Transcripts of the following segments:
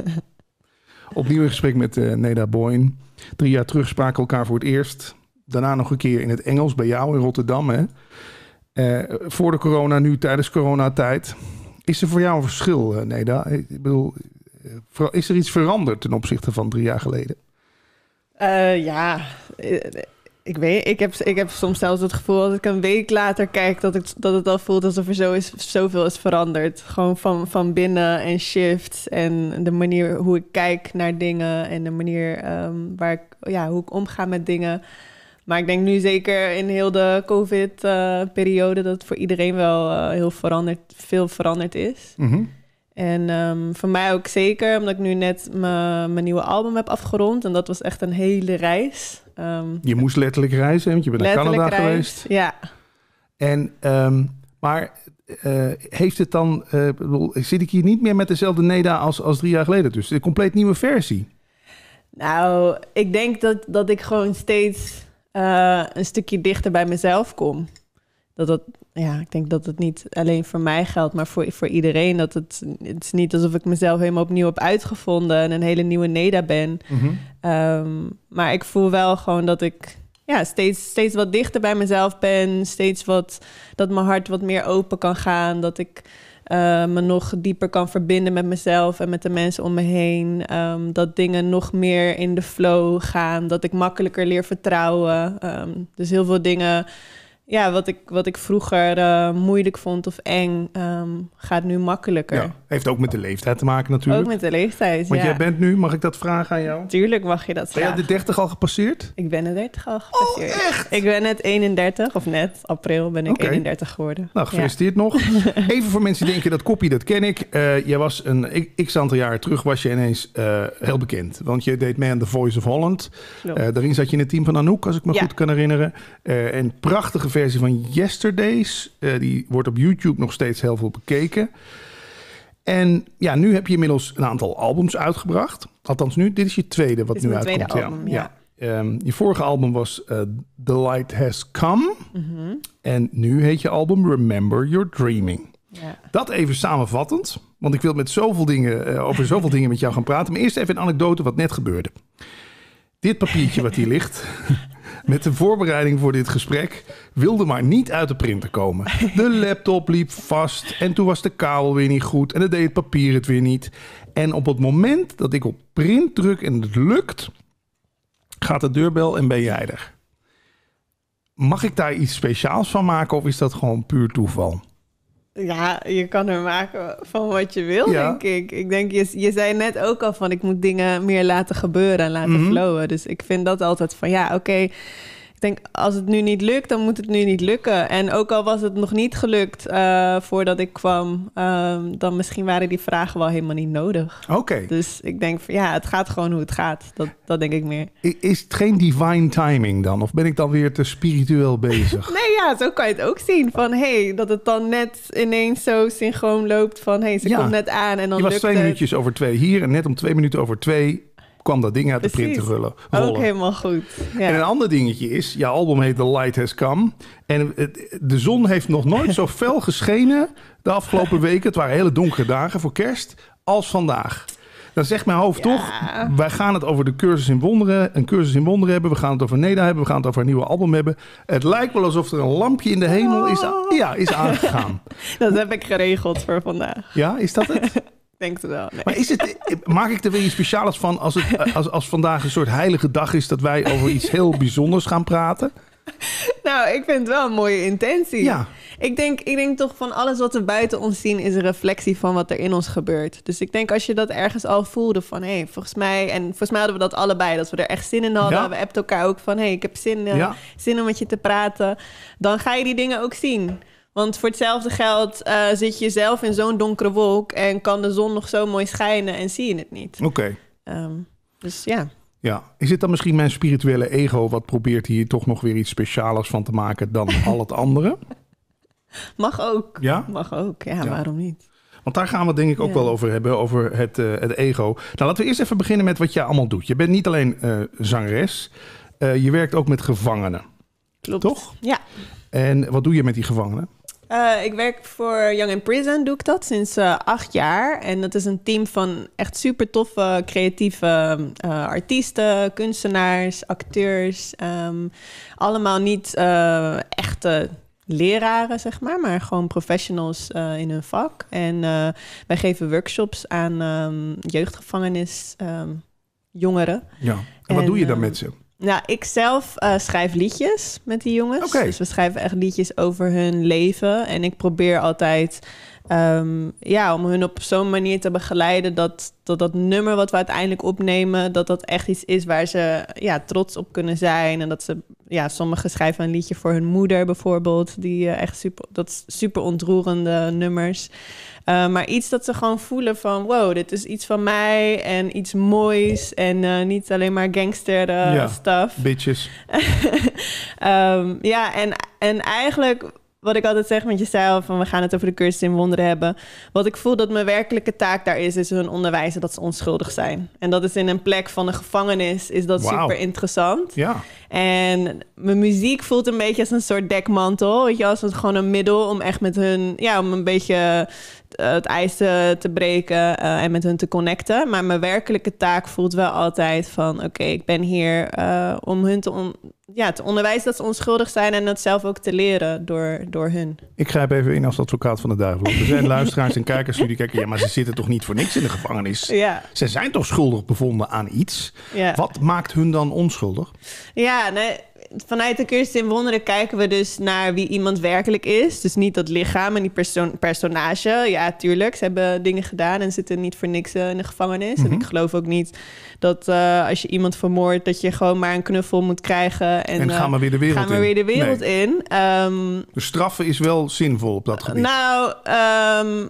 Opnieuw in gesprek met eh, Neda Boyn. Drie jaar terug spraken elkaar voor het eerst. Daarna nog een keer in het Engels bij jou in Rotterdam. Hè? Eh, voor de corona, nu tijdens coronatijd. Is er voor jou een verschil, eh, Neda? Ik bedoel, is er iets veranderd ten opzichte van drie jaar geleden? ja, ik weet, ik heb, ik heb soms zelfs het gevoel als ik een week later kijk, dat, ik, dat het al voelt alsof er zo is, zoveel is veranderd. Gewoon van, van binnen en shifts en de manier hoe ik kijk naar dingen en de manier ehm, waar ik, ja, hoe ik omga met dingen. Maar ik denk nu zeker in heel de COVID-periode eh, dat het voor iedereen wel eh, heel veranderd, veel veranderd is. Mhm. En ehm, voor mij ook zeker, omdat ik nu net mijn nieuwe album heb afgerond. En dat was echt een hele reis. Ehm, je moest letterlijk reizen, want je bent naar Canada geweest. Ja. En, ehm, maar eh, heeft het dan, uh, bedoel, zit ik hier niet meer met dezelfde NEDA als, als drie jaar geleden? Dus een compleet nieuwe versie. Nou, ik denk dat, dat ik gewoon steeds eh, een stukje dichter bij mezelf kom. Dat, dat, ja, ik denk dat het niet alleen voor mij geldt, maar voor, voor iedereen. Dat het, het is niet alsof ik mezelf helemaal opnieuw heb uitgevonden en een hele nieuwe Neda ben. Mhm. Ehm, maar ik voel wel gewoon dat ik ja, steeds, steeds wat dichter bij mezelf ben. Steeds wat dat mijn hart wat meer open kan gaan. Dat ik eh, me nog dieper kan verbinden met mezelf en met de mensen om me heen. Ehm, dat dingen nog meer in de flow gaan. Dat ik makkelijker leer vertrouwen. Ehm, dus heel veel dingen ja, wat ik, wat ik vroeger eh, moeilijk vond of eng, um, gaat nu makkelijker. Heeft ook met de leeftijd te maken natuurlijk. Ook met de leeftijd, Want jij bent nu, mag ik dat vragen aan jou? Tuurlijk mag je dat ben vragen. Ben jij de 30 al gepasseerd? Ik ben de 30 al oh, gepasseerd. Oh, echt? Ik ben net 31, of net, april ben ik 31 geworden. Nou, gefeliciteerd nog. Even voor mensen die denken, dat kopje, dat ken ik. Uh, jij was een x aantal jaar terug, was je ineens eh, heel bekend. Want je deed mee aan The Voice of Holland. Eh, daarin zat je in het team van Anouk, als ik me goed kan herinneren. een prachtige versie van Yesterdays. die wordt op YouTube nog steeds heel veel bekeken. En ja, nu heb je inmiddels een aantal albums uitgebracht. Althans nu, dit is je tweede wat dit nu uitkomt. Tweede album, ja. ja. Ehm, je vorige album was eh, The Light Has Come. Mhm. En nu heet je album Remember Your Dreaming. Ja. Dat even samenvattend, want ik wil met zoveel dingen, eh, over zoveel dingen met jou gaan praten. Maar eerst even een anekdote wat net gebeurde. Dit papiertje wat hier ligt, met de voorbereiding voor dit gesprek wilde maar niet uit de printer komen. De laptop liep vast en toen was de kabel weer niet goed en dan deed het papier het weer niet. En op het moment dat ik op print druk en het lukt, gaat de deurbel en ben jij er. Mag ik daar iets speciaals van maken of is dat gewoon puur toeval? Ja, je kan er maken van wat je wil, denk ik. Ik denk, je, je zei net ook al van ik moet dingen meer laten gebeuren en laten mhm. flowen. Dus ik vind dat altijd van ja, oké. Ik denk, als het nu niet lukt, dan moet het nu niet lukken. En ook al was het nog niet gelukt eh, voordat ik kwam, ehm, dan misschien waren die vragen wel helemaal niet nodig. Oké. Dus ik denk, van, ja, het gaat gewoon hoe het gaat. Dat, dat denk ik meer. Is het geen divine timing dan? Of ben ik dan weer te spiritueel bezig? nee, ja, zo kan je het ook zien. Van hey, dat het dan net ineens zo synchroon loopt. Van hey, ze komt net aan en dan. Je was twee minuutjes over twee hier en net om twee minuten over twee kwam dat ding uit de printer rollen. Ook helemaal goed. Ja. En een ander dingetje is, jouw album heet The Light Has Come. En de zon heeft nog nooit zo fel geschenen de afgelopen weken. Het waren hele donkere dagen voor kerst als vandaag. Dan zegt mijn hoofd toch, wij gaan het over de cursus in wonderen, een cursus in wonderen hebben. We gaan het over Neda hebben, we gaan het over een nieuwe album hebben. Het lijkt wel alsof er een lampje in de hemel is, oh. ja, is aangegaan. dat heb ik geregeld voor vandaag. Ja, is dat het? denk het wel. Maar is het, maak ik er weer iets speciaals van als, het, eh, als, als vandaag een soort heilige dag is dat wij over iets heel bijzonders gaan praten? Nou, ik vind het wel een mooie intentie. Ja. Ik, denk, ik denk toch van alles wat we buiten ons zien is een reflectie van wat er in ons gebeurt. Dus ik denk als je dat ergens al voelde van hé, hey, volgens mij, en volgens mij hadden we dat allebei, dat we er echt zin in hadden. We appten elkaar ook van hé, hey, ik heb zin, eh, zin om met je te praten. Dan ga je die dingen ook zien. Want voor hetzelfde geld eh, zit je zelf in zo'n donkere wolk en kan de zon nog zo mooi schijnen en zie je het niet. Oké. Ehm, dus ja. Ja, is het dan misschien mijn spirituele ego wat probeert hier toch nog weer iets specialers van te maken dan al het andere? Mag ook. Ja? Mag ook, ja, waarom niet? Want daar gaan we het denk ik ook wel over hebben, over het, eh, het ego. Nou, laten we eerst even beginnen met wat jij allemaal doet. Je bent niet alleen uh, zangeres, je werkt ook met gevangenen. Klopt. Toch? Ja. En wat doe je met die gevangenen? Eh, ik werk voor Young in Prison, doe ik dat sinds eh, acht jaar. En dat is een team van echt super toffe, creatieve eh, artiesten, kunstenaars, acteurs. Ehm, allemaal niet echte leraren, zeg maar, maar gewoon professionals in hun vak. En wij geven workshops aan um, jeugdgevangenis, ehm, jongeren. Ja, en, wat doe je dan met ze? Nou, ik zelf eh, schrijf liedjes met die jongens. Dus we schrijven echt liedjes over hun leven. En ik probeer altijd ehm, ja, om hun op zo'n manier te begeleiden dat, dat dat nummer wat we uiteindelijk opnemen, dat dat echt iets is waar ze ja, trots op kunnen zijn. En dat ze, ja, sommigen schrijven een liedje voor hun moeder bijvoorbeeld. Die eh, echt super, dat super ontroerende nummers. Eh, maar iets dat ze gewoon voelen van... wow, dit is iets van mij en iets moois... en eh, niet alleen maar gangster uh, ja, stuff. bitches. Ehm, ja, en, en eigenlijk wat ik altijd zeg, met jezelf van we gaan het over de cursus in wonderen hebben. Wat ik voel dat mijn werkelijke taak daar is, is hun onderwijzen dat ze onschuldig zijn. En dat is in een plek van een gevangenis, is dat super interessant. Ja. En mijn muziek voelt een beetje als een soort dekmantel. Weet je, als het gewoon een middel om echt met hun, ja, om een beetje eh, het ijs te, breken eh, en met hun te connecten. Maar mijn werkelijke taak voelt wel altijd van... oké, ik ben hier eh, om hun te, on ja, te onderwijzen dat ze onschuldig zijn... en dat zelf ook te leren door, door hun. Ik grijp even in als advocaat van de duivel. Er zijn luisteraars en kijkers jullie kijken... ja, maar ze zitten toch niet voor niks in de gevangenis? Ja. Ze zijn toch schuldig bevonden aan iets? Ja. Wat maakt hun dan onschuldig? Ja, nee vanuit de kunst in wonderen kijken we dus naar wie iemand werkelijk is. Dus niet dat lichaam en die personage. Ja, tuurlijk, ze hebben dingen gedaan en zitten niet voor niks eh, in de gevangenis. En mhm. ik geloof ook niet dat eh, als je iemand vermoordt, dat je gewoon maar een knuffel moet krijgen. En, gaan eh, we weer de wereld in. weer de wereld in. dus straffen is wel zinvol op dat gebied. Nou, ehm,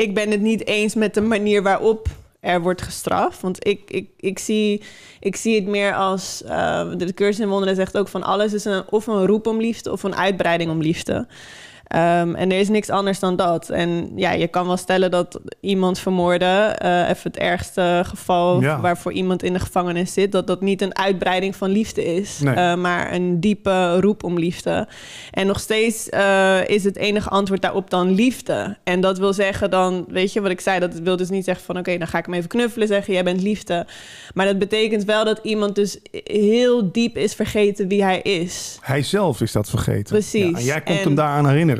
ik ben het niet eens met de manier waarop er wordt gestraft. Want ik, ik, ik, zie, ik zie het meer als. Eh, de cursus in wonderen zegt ook van alles is een, of een roep om liefde of een uitbreiding om liefde. Ehm, en er is niks anders dan dat. En ja, je kan wel stellen dat iemand vermoorden, eh, even het ergste geval waarvoor iemand in de gevangenis zit, dat dat niet een uitbreiding van liefde is, eh, maar een diepe roep om liefde. En nog steeds eh, is het enige antwoord daarop dan liefde. En dat wil zeggen dan, weet je wat ik zei, dat wil dus niet zeggen van oké, dan ga ik hem even knuffelen, zeggen jij bent liefde. Maar dat betekent wel dat iemand dus heel diep is vergeten wie hij is. Hij zelf is dat vergeten. Precies. Ja, en jij komt en, hem daaraan herinneren.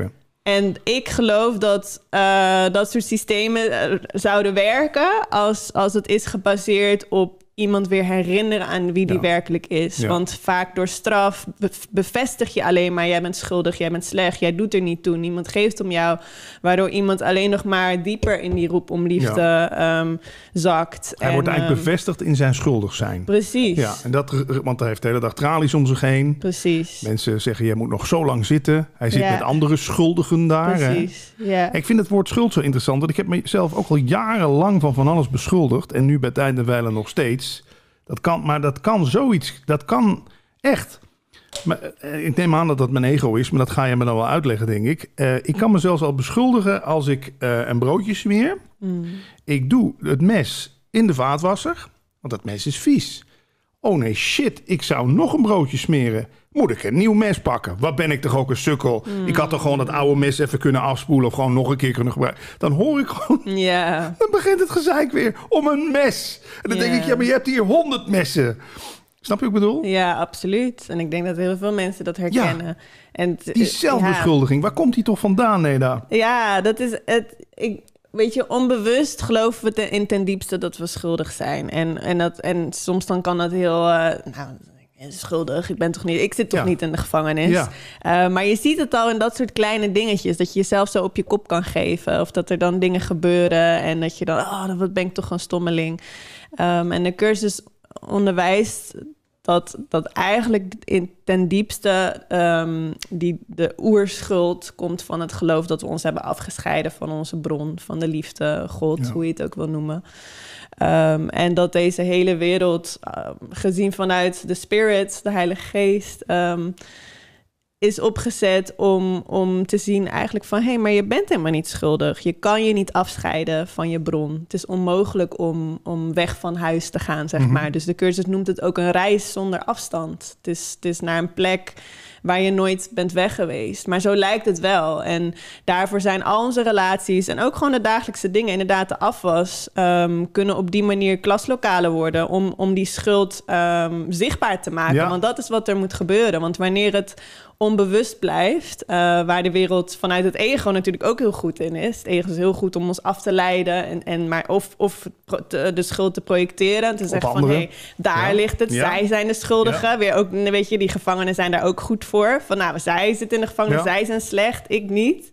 En ik geloof dat eh, dat soort systemen eh, zouden werken als, als het is gebaseerd op iemand weer herinneren aan wie die werkelijk is. Want vaak door straf bevestig je alleen maar... jij bent schuldig, jij bent slecht, jij doet er niet toe... niemand geeft om jou. Waardoor iemand alleen nog maar dieper in die roep om liefde ehm, zakt. Hij wordt eigenlijk ehm, bevestigd in zijn schuldig zijn. Precies. Ja, en dat, want hij heeft de hele dag tralies om zich heen. Precies. Mensen zeggen, jij moet nog zo lang zitten. Hij zit met andere schuldigen daar. Precies, ja. Ik vind het woord schuld zo interessant... want ik heb mezelf ook al jarenlang van van alles beschuldigd... en nu bij het einde nog steeds... Dat kan, maar dat kan zoiets. Dat kan echt. Maar, eh, ik neem aan dat dat mijn ego is, maar dat ga je me dan wel uitleggen, denk ik. Eh, ik kan me zelfs al beschuldigen als ik eh, een broodje smeer. Mm. Ik doe het mes in de vaatwasser, want dat mes is vies. Oh nee, shit, ik zou nog een broodje smeren. Moet ik een nieuw mes pakken? Wat ben ik toch ook een sukkel? Ik had toch gewoon dat oude mes even kunnen afspoelen of gewoon nog een keer kunnen gebruiken. Dan hoor ik gewoon. Ja. Dan begint het gezeik weer om een mes. En dan denk ik, ja, maar je hebt hier honderd messen. Snap je wat ik bedoel? Ja, absoluut. En ik denk dat heel veel mensen dat herkennen. en die zelfbeschuldiging, waar komt die toch vandaan, Neda? Ja, dat is het. Ik, weet je, onbewust geloven we in ten diepste dat we schuldig zijn. En, en, dat, en soms dan kan dat heel. Eh, nou, schuldig, ik ben toch niet, ik zit toch niet in de gevangenis. Eh, maar je ziet het al in dat soort kleine dingetjes, dat je jezelf zo op je kop kan geven, of dat er dan dingen gebeuren en dat je dan, oh, wat ben ik toch een stommeling. Ehm, en de cursus onderwijst dat, dat eigenlijk in, ten diepste ehm, die, de oerschuld komt van het geloof dat we ons hebben afgescheiden van onze bron, van de liefde, God, hoe je het ook wil noemen. Ehm, en dat deze hele wereld, ehm, gezien vanuit de Spirit, de Heilige Geest is opgezet om, om te zien eigenlijk van... hé, hey, maar je bent helemaal niet schuldig. Je kan je niet afscheiden van je bron. Het is onmogelijk om, om weg van huis te gaan, zeg mhm. maar. Dus de cursus noemt het ook een reis zonder afstand. Het is, het is naar een plek waar je nooit bent weg geweest. Maar zo lijkt het wel. En daarvoor zijn al onze relaties en ook gewoon de dagelijkse dingen... inderdaad de afwas, ehm, kunnen op die manier klaslokalen worden... om, om die schuld ehm, zichtbaar te maken. Want dat is wat er moet gebeuren. Want wanneer het onbewust blijft. Eh, waar de wereld vanuit het ego natuurlijk ook heel goed in is. Het ego is heel goed om ons af te leiden. En, en maar of, of de schuld te projecteren. En te zeggen van hé, hey, daar ligt het. Zij zijn de schuldigen. Weer ook, weet je, die gevangenen zijn daar ook goed voor. Van nou, zij zitten in de gevangenis. Zij zijn slecht, ik niet.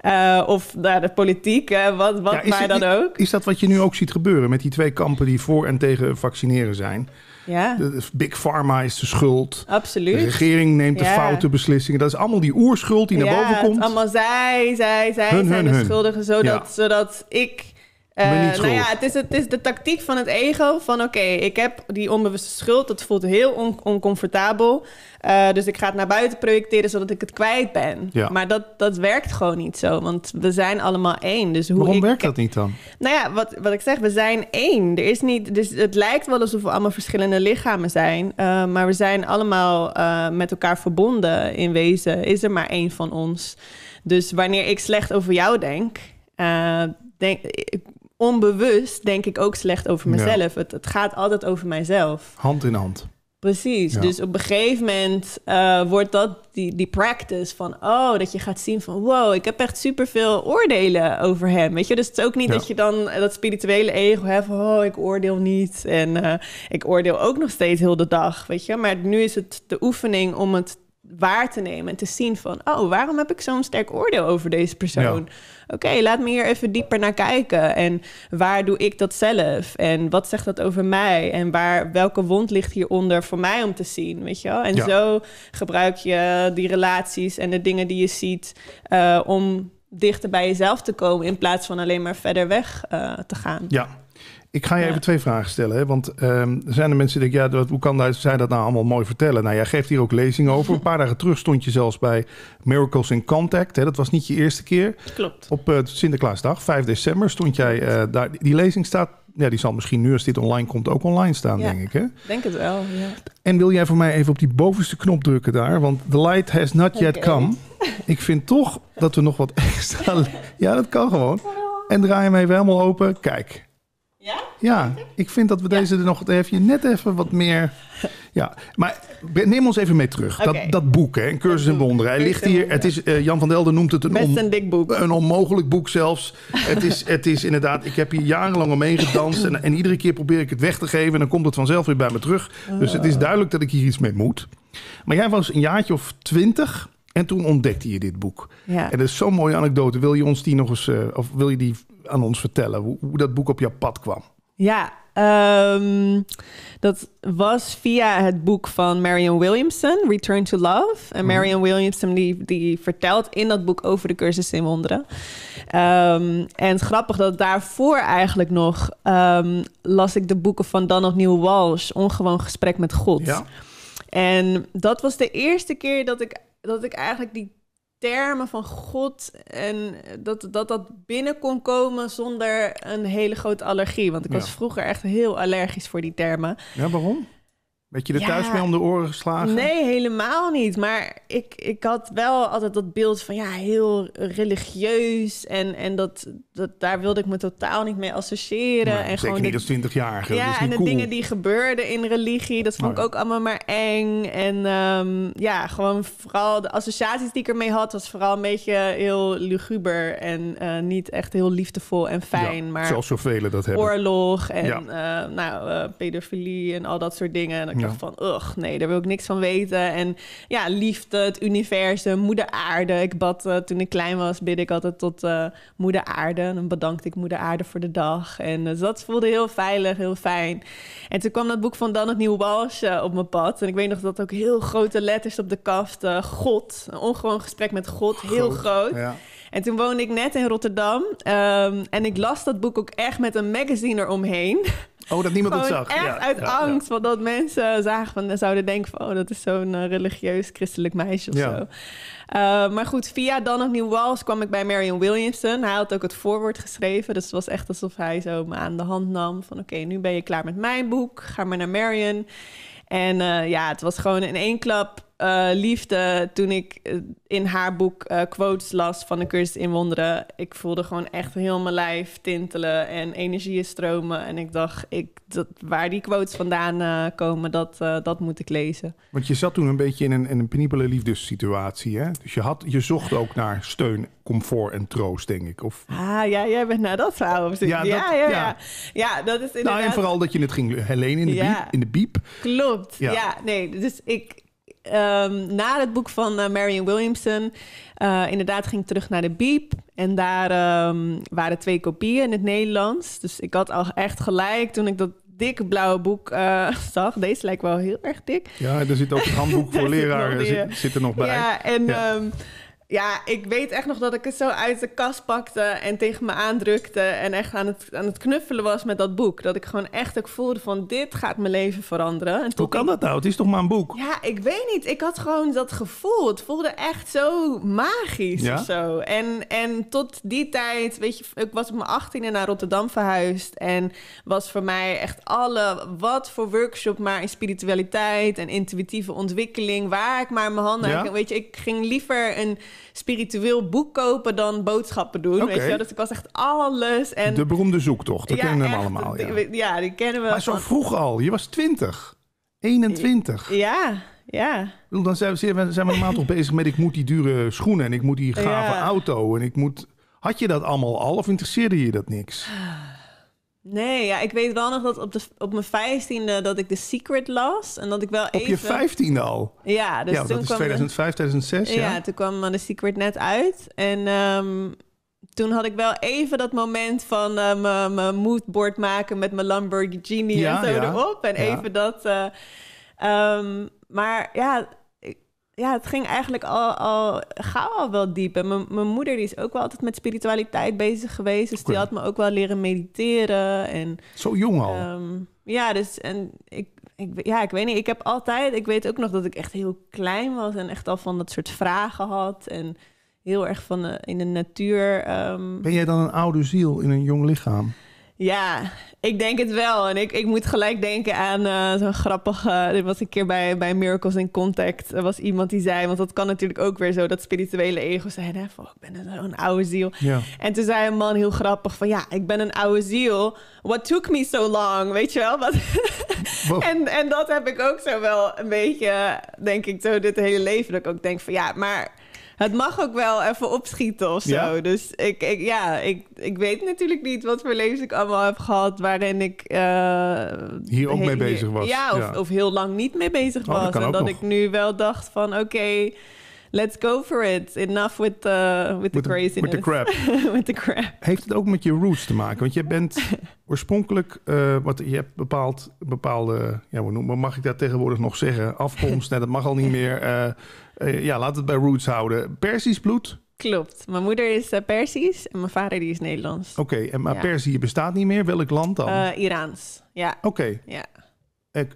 Eh, of nou, de politiek, eh, wat, wat maar dan ook. Is dat wat je nu ook ziet gebeuren met die twee kampen die voor en tegen vaccineren zijn? Ja. De, Big Pharma is de schuld. Absoluut. De regering neemt de foute beslissingen. Dat is allemaal die oerschuld die naar boven komt. allemaal zij, zij, zij hun, zijn de schuldigen. Zodat, zodat ik eh, nou ja, het is, het is de tactiek van het ego. Van oké, ik heb die onbewuste schuld. Dat voelt heel on oncomfortabel. Eh, dus ik ga het naar buiten projecteren zodat ik het kwijt ben. Maar dat, dat werkt gewoon niet zo. Want we zijn allemaal één. Dus hoe Waarom ik... werkt dat niet dan? Nou ja, wat, wat ik zeg, we zijn één. Er is niet, dus het lijkt wel alsof we allemaal verschillende lichamen zijn. Eh, maar we zijn allemaal met elkaar verbonden. In wezen is er maar één van ons. Dus wanneer ik slecht over jou denk. Denk, onbewust denk ik ook slecht over mezelf. Het, het, gaat altijd over mijzelf. Hand in hand. Precies. Dus op een gegeven moment eh, wordt dat die, die practice van, oh, dat je gaat zien van, wow, ik heb echt superveel oordelen over hem. Weet je, dus het is ook niet dat je dan eh, dat spirituele ego hebt van, oh, ik oordeel niet. En eh, ik oordeel ook nog steeds heel de dag, weet je. Maar nu is het de oefening om het waar te nemen en te zien van, oh, waarom heb ik zo'n sterk oordeel over deze persoon? oké, laat me hier even dieper naar kijken. En waar doe ik dat zelf? En wat zegt dat over mij? En waar, welke wond ligt hieronder voor mij om te zien? Weet je wel? En zo gebruik je die relaties en de dingen die je ziet eh, om dichter bij jezelf te komen in plaats van alleen maar verder weg eh, te gaan. Ja, ik ga je even twee vragen stellen. Hè? Want ehm, er zijn er mensen die denken, ja, hoe kan dat, zij dat nou allemaal mooi vertellen? Nou, jij geeft hier ook lezingen over. Een paar dagen terug stond je zelfs bij Miracles in Contact. Hè? Dat was niet je eerste keer. Klopt. Op eh, Sinterklaasdag, 5 december, stond jij eh, daar. Die lezing staat, ja, die zal misschien nu als dit online komt ook online staan, denk ik. Hè? Denk het wel, ja. En wil jij voor mij even op die bovenste knop drukken daar? Want the light has not yet come. Ik vind toch dat we nog wat extra... ja, dat kan gewoon. En draai hem even helemaal open. Kijk. Ja? Ja, ik vind dat we deze er nog even, net even wat meer... Ja, maar neem ons even mee terug. Dat, dat boek, hè, een cursus in wonderen. Hij ligt hier, het is, eh, Jan van Delden noemt het een, Best een, boek. een onmogelijk boek zelfs. het, is, het is inderdaad, ik heb hier jarenlang omheen gedanst. En, en iedere keer probeer ik het weg te geven. En dan komt het vanzelf weer bij me terug. Dus het is oh. duidelijk dat ik hier iets mee moet. Maar jij was een jaartje of twintig... En toen ontdekte je dit boek. Ja. En dat is zo'n mooie anekdote. Wil je ons die nog eens, uh, of wil je die aan ons vertellen, hoe, dat boek op jouw pad kwam? Ja, ehm, dat was via het boek van Marion Williamson, Return to Love. En mhm. Marion Williamson die, die vertelt in dat boek over de cursus in wonderen. Ehm, en grappig dat daarvoor eigenlijk nog ehm, las ik de boeken van Dan opnieuw Walsh, Ongewoon Gesprek met God. Ja. En dat was de eerste keer dat ik dat ik eigenlijk die termen van God en dat dat, dat binnen kon komen zonder een hele grote allergie. Want ik was vroeger echt heel allergisch voor die termen. Ja, waarom? Weet je er thuis mee om de oren geslagen? Nee, helemaal niet. Maar ik, ik had wel altijd dat beeld van ja, heel religieus. En, en dat, dat, daar wilde ik me totaal niet mee associëren. Nee, en gewoon niet als 20 jaar. Ja, en de dingen die gebeurden in religie, dat vond ik oh. ook allemaal maar eng. En ehm, ja, gewoon vooral de associaties die ik ermee had, was vooral een beetje heel luguber. En eh, niet echt heel liefdevol en fijn. maar zoals zoveel dat hebben. Oorlog en eh, nou, uh, pedofilie en al dat soort dingen dacht van, ugh, nee, daar wil ik niks van weten. En ja, liefde, het universum, moeder aarde. Ik bad eh, toen ik klein was, bid ik altijd tot eh, moeder aarde. En dan bedankte ik moeder aarde voor de dag. En dus dat voelde heel veilig, heel fijn. En toen kwam dat boek van Dan het Nieuwe Walsh op mijn pad. En ik weet nog dat ook heel grote letters op de kaft, God. Een ongewoon gesprek met God, heel groot. groot. Ja. En toen woonde ik net in Rotterdam. Ehm, en ik las dat boek ook echt met een magazine eromheen. Oh, dat niemand het zag. Echt ja, uit angst, want dat mensen zagen van, zouden denken van, oh, dat is zo'n eh, religieus christelijk meisje of zo. Eh, maar goed, via Dan New Walls kwam ik bij Marion Williamson. Hij had ook het voorwoord geschreven. Dus het was echt alsof hij zo me aan de hand nam. Van oké, nu ben je klaar met mijn boek. Ga maar naar Marion. En eh, ja, het was gewoon in één klap eh, liefde toen ik eh, in haar boek eh, quotes las van de cursus in wonderen. Ik voelde gewoon echt heel mijn lijf tintelen en energieën stromen. En ik dacht, ik, dat, waar die quotes vandaan komen, dat, dat moet ik lezen. Want je zat toen een beetje in een, in een penibele liefdessituatie. Hè? Dus je, had, je zocht ook naar steun, comfort en troost, denk ik. Of... Ah ja, jij bent naar dat verhaal ja, ja, ja, ja, ja. dat is inderdaad... Nou, en vooral dat je het ging Helene in de, ja. in de Klopt, ja. Nee, dus ik, um, na het boek van eh, Marion Williamson uh, inderdaad ging terug naar de Beep. En daar ehm, waren twee kopieën in het Nederlands. Dus ik had al echt gelijk toen ik dat dikke blauwe boek eh, zag. Deze lijkt wel heel erg dik. Ja, er zit ook een handboek voor leraren zit, er nog bij. Ja, en... Ehm, ja, ik weet echt nog dat ik het zo uit de kast pakte en tegen me aandrukte en echt aan het, knuffelen was met dat boek. Dat ik gewoon echt ik voelde van dit gaat mijn leven veranderen. En Hoe kan dat nou? Het is toch maar een boek? Ja, ik weet niet. Ik had gewoon dat gevoel. Het voelde echt zo magisch ja? En, en tot die tijd, weet je, ik was op mijn achttiende naar Rotterdam verhuisd en was voor mij echt alle, wat voor workshop maar in spiritualiteit en intuïtieve ontwikkeling, waar ik maar mijn handen Weet je, ik ging liever een spiritueel boek kopen dan boodschappen doen. Weet je wel? Dus ik was echt alles. En... De beroemde zoektocht, dat kennen we allemaal. Ja. Die, ja, die kennen we. Maar zo vroeg al, je was 20, 21. Ja, ja. Dan zijn we, zijn we maand bezig met ik moet die dure schoenen en ik moet die gave auto en ik moet... Had je dat allemaal al of interesseerde je dat niks? Nee, ja, ik weet wel nog dat op, de, op mijn vijftiende dat ik The Secret las. En dat ik wel even... Op je vijftiende al? Ja, dus ja, dat is 2005, 2006, ja. ja. toen kwam de Secret net uit. En ehm, toen had ik wel even dat moment van eh, mijn moodboard maken met mijn Lamborghini ja, en zo erop. En even dat... Eh, ehm, maar ja, ja, het ging eigenlijk al, al gauw al wel diep. En mijn, mijn moeder die is ook wel altijd met spiritualiteit bezig geweest. Dus die had me ook wel leren mediteren. En, Zo jong al? Ehm, ja, dus en ik, ik, ja, ik weet niet. Ik heb altijd, ik weet ook nog dat ik echt heel klein was en echt al van dat soort vragen had. En heel erg van eh, in de natuur. Ehm. Ben jij dan een oude ziel in een jong lichaam? Ja, ik denk het wel. En ik, ik moet gelijk denken aan eh, zo'n grappige. Dit was een keer bij, bij Miracles in Contact. Er was iemand die zei, want dat kan natuurlijk ook weer zo, dat spirituele ego zijn. Hè, van, ik ben zo'n oude ziel. Ja. En toen zei een man heel grappig: van ja, ik ben een oude ziel. What took me so long? Weet je wel? Wat... en, en dat heb ik ook zo wel een beetje, denk ik, zo dit hele leven. Dat ik ook denk van ja, maar het mag ook wel even opschieten of zo. Dus ik, ik, ja, ik, ik weet natuurlijk niet wat voor levens ik allemaal heb gehad... waarin ik... Eh, hier ook mee bezig was. Ja of, of, heel lang niet mee bezig oh, was. en dat ik nu wel dacht van, oké let's go for it. Enough with the, with the craziness. with the crap. with the crap. Heeft het ook met je roots te maken? Want je bent oorspronkelijk, eh, wat, je hebt bepaald, bepaalde, ja, hoe noem, mag ik dat tegenwoordig nog zeggen? Afkomst, nee, dat mag al niet meer. Uh, uh, ja, laat het bij roots houden. Persisch bloed? Klopt. Mijn moeder is uh, Persisch en mijn vader die is Nederlands. Oké, en maar ja. bestaat niet meer. Welk land dan? Uh, Iraans, ja. Oké. Ja.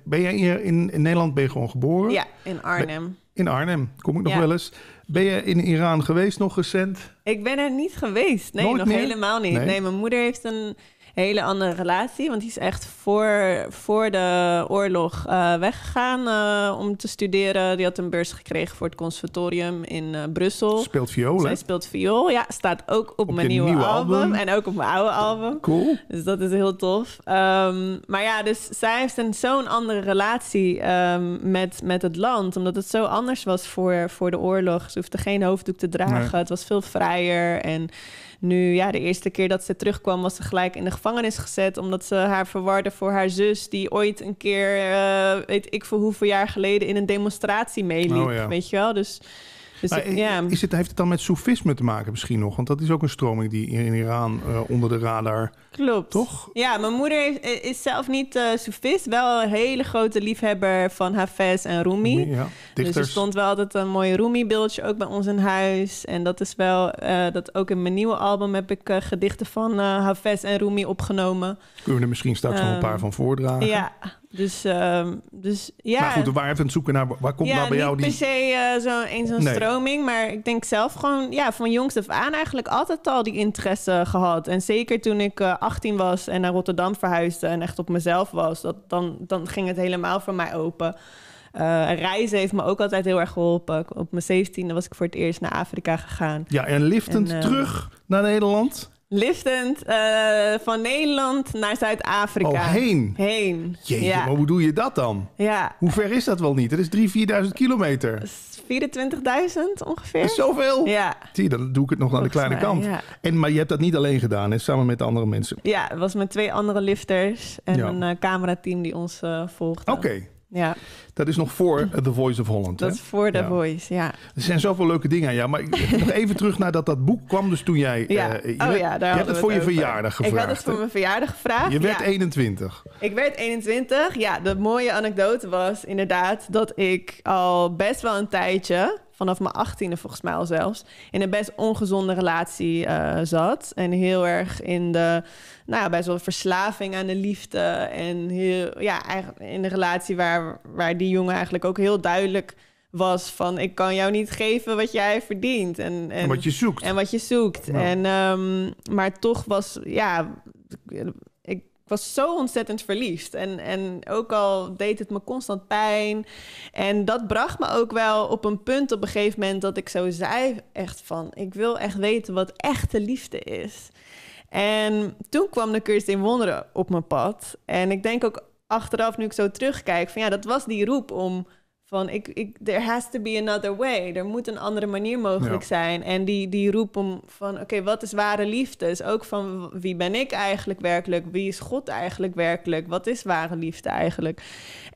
Ben jij hier in, in Nederland ben je gewoon geboren? Ja, in Arnhem. In Arnhem, kom ik nog wel eens. Ben je in Iran geweest nog recent? Ik ben er niet geweest. Nee, nog helemaal niet. nee. mijn moeder heeft een hele andere relatie. Want die is echt voor, voor de oorlog eh, weggegaan eh, om te studeren. Die had een beurs gekregen voor het conservatorium in eh, Brussel. Speelt viool, Zij speelt viool, ja. Staat ook op, mijn nieuwe, album. En ook op mijn oude album. Cool. Dus dat is heel tof. Ehm, maar ja, dus zij heeft een, zo'n andere relatie ehm, met, met het land. Omdat het zo anders was voor, voor de oorlog. Ze hoefde geen hoofddoek te dragen. Het was veel vrijer en... Nu, ja, de eerste keer dat ze terugkwam, was ze gelijk in de gevangenis gezet. Omdat ze haar verwarde voor haar zus, die ooit een keer, eh, weet ik voor hoeveel jaar geleden, in een demonstratie meeliep. Oh, weet je wel? Dus. Dus ja. is het, heeft het dan met soefisme te maken misschien nog? Want dat is ook een stroming die in Iran eh, onder de radar Klopt. Toch? Ja, mijn moeder is zelf niet uh, soefist. Wel een hele grote liefhebber van Hafez en Rumi. ja. Dus er stond wel altijd een mooi Rumi-beeldje ook bij ons in huis. En dat is wel... Eh, dat ook in mijn nieuwe album heb ik eh, gedichten van Hafez en Rumi opgenomen. Kunnen we er misschien straks nog een paar ehm, van voordragen? Ja, dus, ehm, dus ja. Maar goed, waar even het zoeken naar, waar komt ja, nou bij jou die... Ja, niet per se een zo'n stroming, maar ik denk zelf gewoon, ja, van jongs af aan eigenlijk altijd al die interesse gehad. En zeker toen ik uh, 18 was en naar Rotterdam verhuisde en echt op mezelf was, dat, dan, dan ging het helemaal voor mij open. Eh, reizen heeft me ook altijd heel erg geholpen. Op mijn 17e was ik voor het eerst naar Afrika gegaan. Ja, en liftend eh, terug naar Nederland? Liftend eh, van Nederland naar Zuid-Afrika. Oh, heen? Heen. Jeetje, maar hoe doe je dat dan? Ja. Hoe ver is dat wel niet? Er is 3.000, 4.000 kilometer. 24.000 ongeveer. Zoveel? Ja. Zie dan doe ik het nog aan de kleine kant. En, maar je hebt dat niet alleen gedaan, hè? samen met andere mensen. Ja, het was met twee andere lifters en een uh, camerateam die ons uh, volgde. Oké. Ja. Dat is nog voor The Voice of Holland. Dat is voor The Voice, ja. Er zijn zoveel leuke dingen aan jou. Maar nog even terug naar dat, dat boek kwam dus toen jij... Eh, oh, je oh, ja, je hebt het voor je verjaardag gevraagd. Ik had het voor mijn verjaardag gevraagd. Je werd 21. Ik werd 21. Ja, de mooie anekdote was inderdaad dat ik al best wel een tijdje vanaf mijn achttiende volgens mij al zelfs, in een best ongezonde relatie eh, zat. En heel erg in de, nou ja, best wel verslaving aan de liefde. En heel, ja, in de relatie waar, waar die jongen eigenlijk ook heel duidelijk was van ik kan jou niet geven wat jij verdient en, en, en wat je zoekt en wat je zoekt nou. en ehm, maar toch was ja ik was zo ontzettend verliefd. En, en ook al deed het me constant pijn. En dat bracht me ook wel op een punt op een gegeven moment dat ik zo zei echt van... ik wil echt weten wat echte liefde is. En toen kwam de cursus in wonderen op mijn pad. En ik denk ook achteraf, nu ik zo terugkijk, van ja, dat was die roep om van ik, ik, there has to be another way. Er moet een andere manier mogelijk zijn. En die, die roep om van oké, wat is ware liefde? Is ook van wie ben ik eigenlijk werkelijk? Wie is God eigenlijk werkelijk? Wat is ware liefde eigenlijk?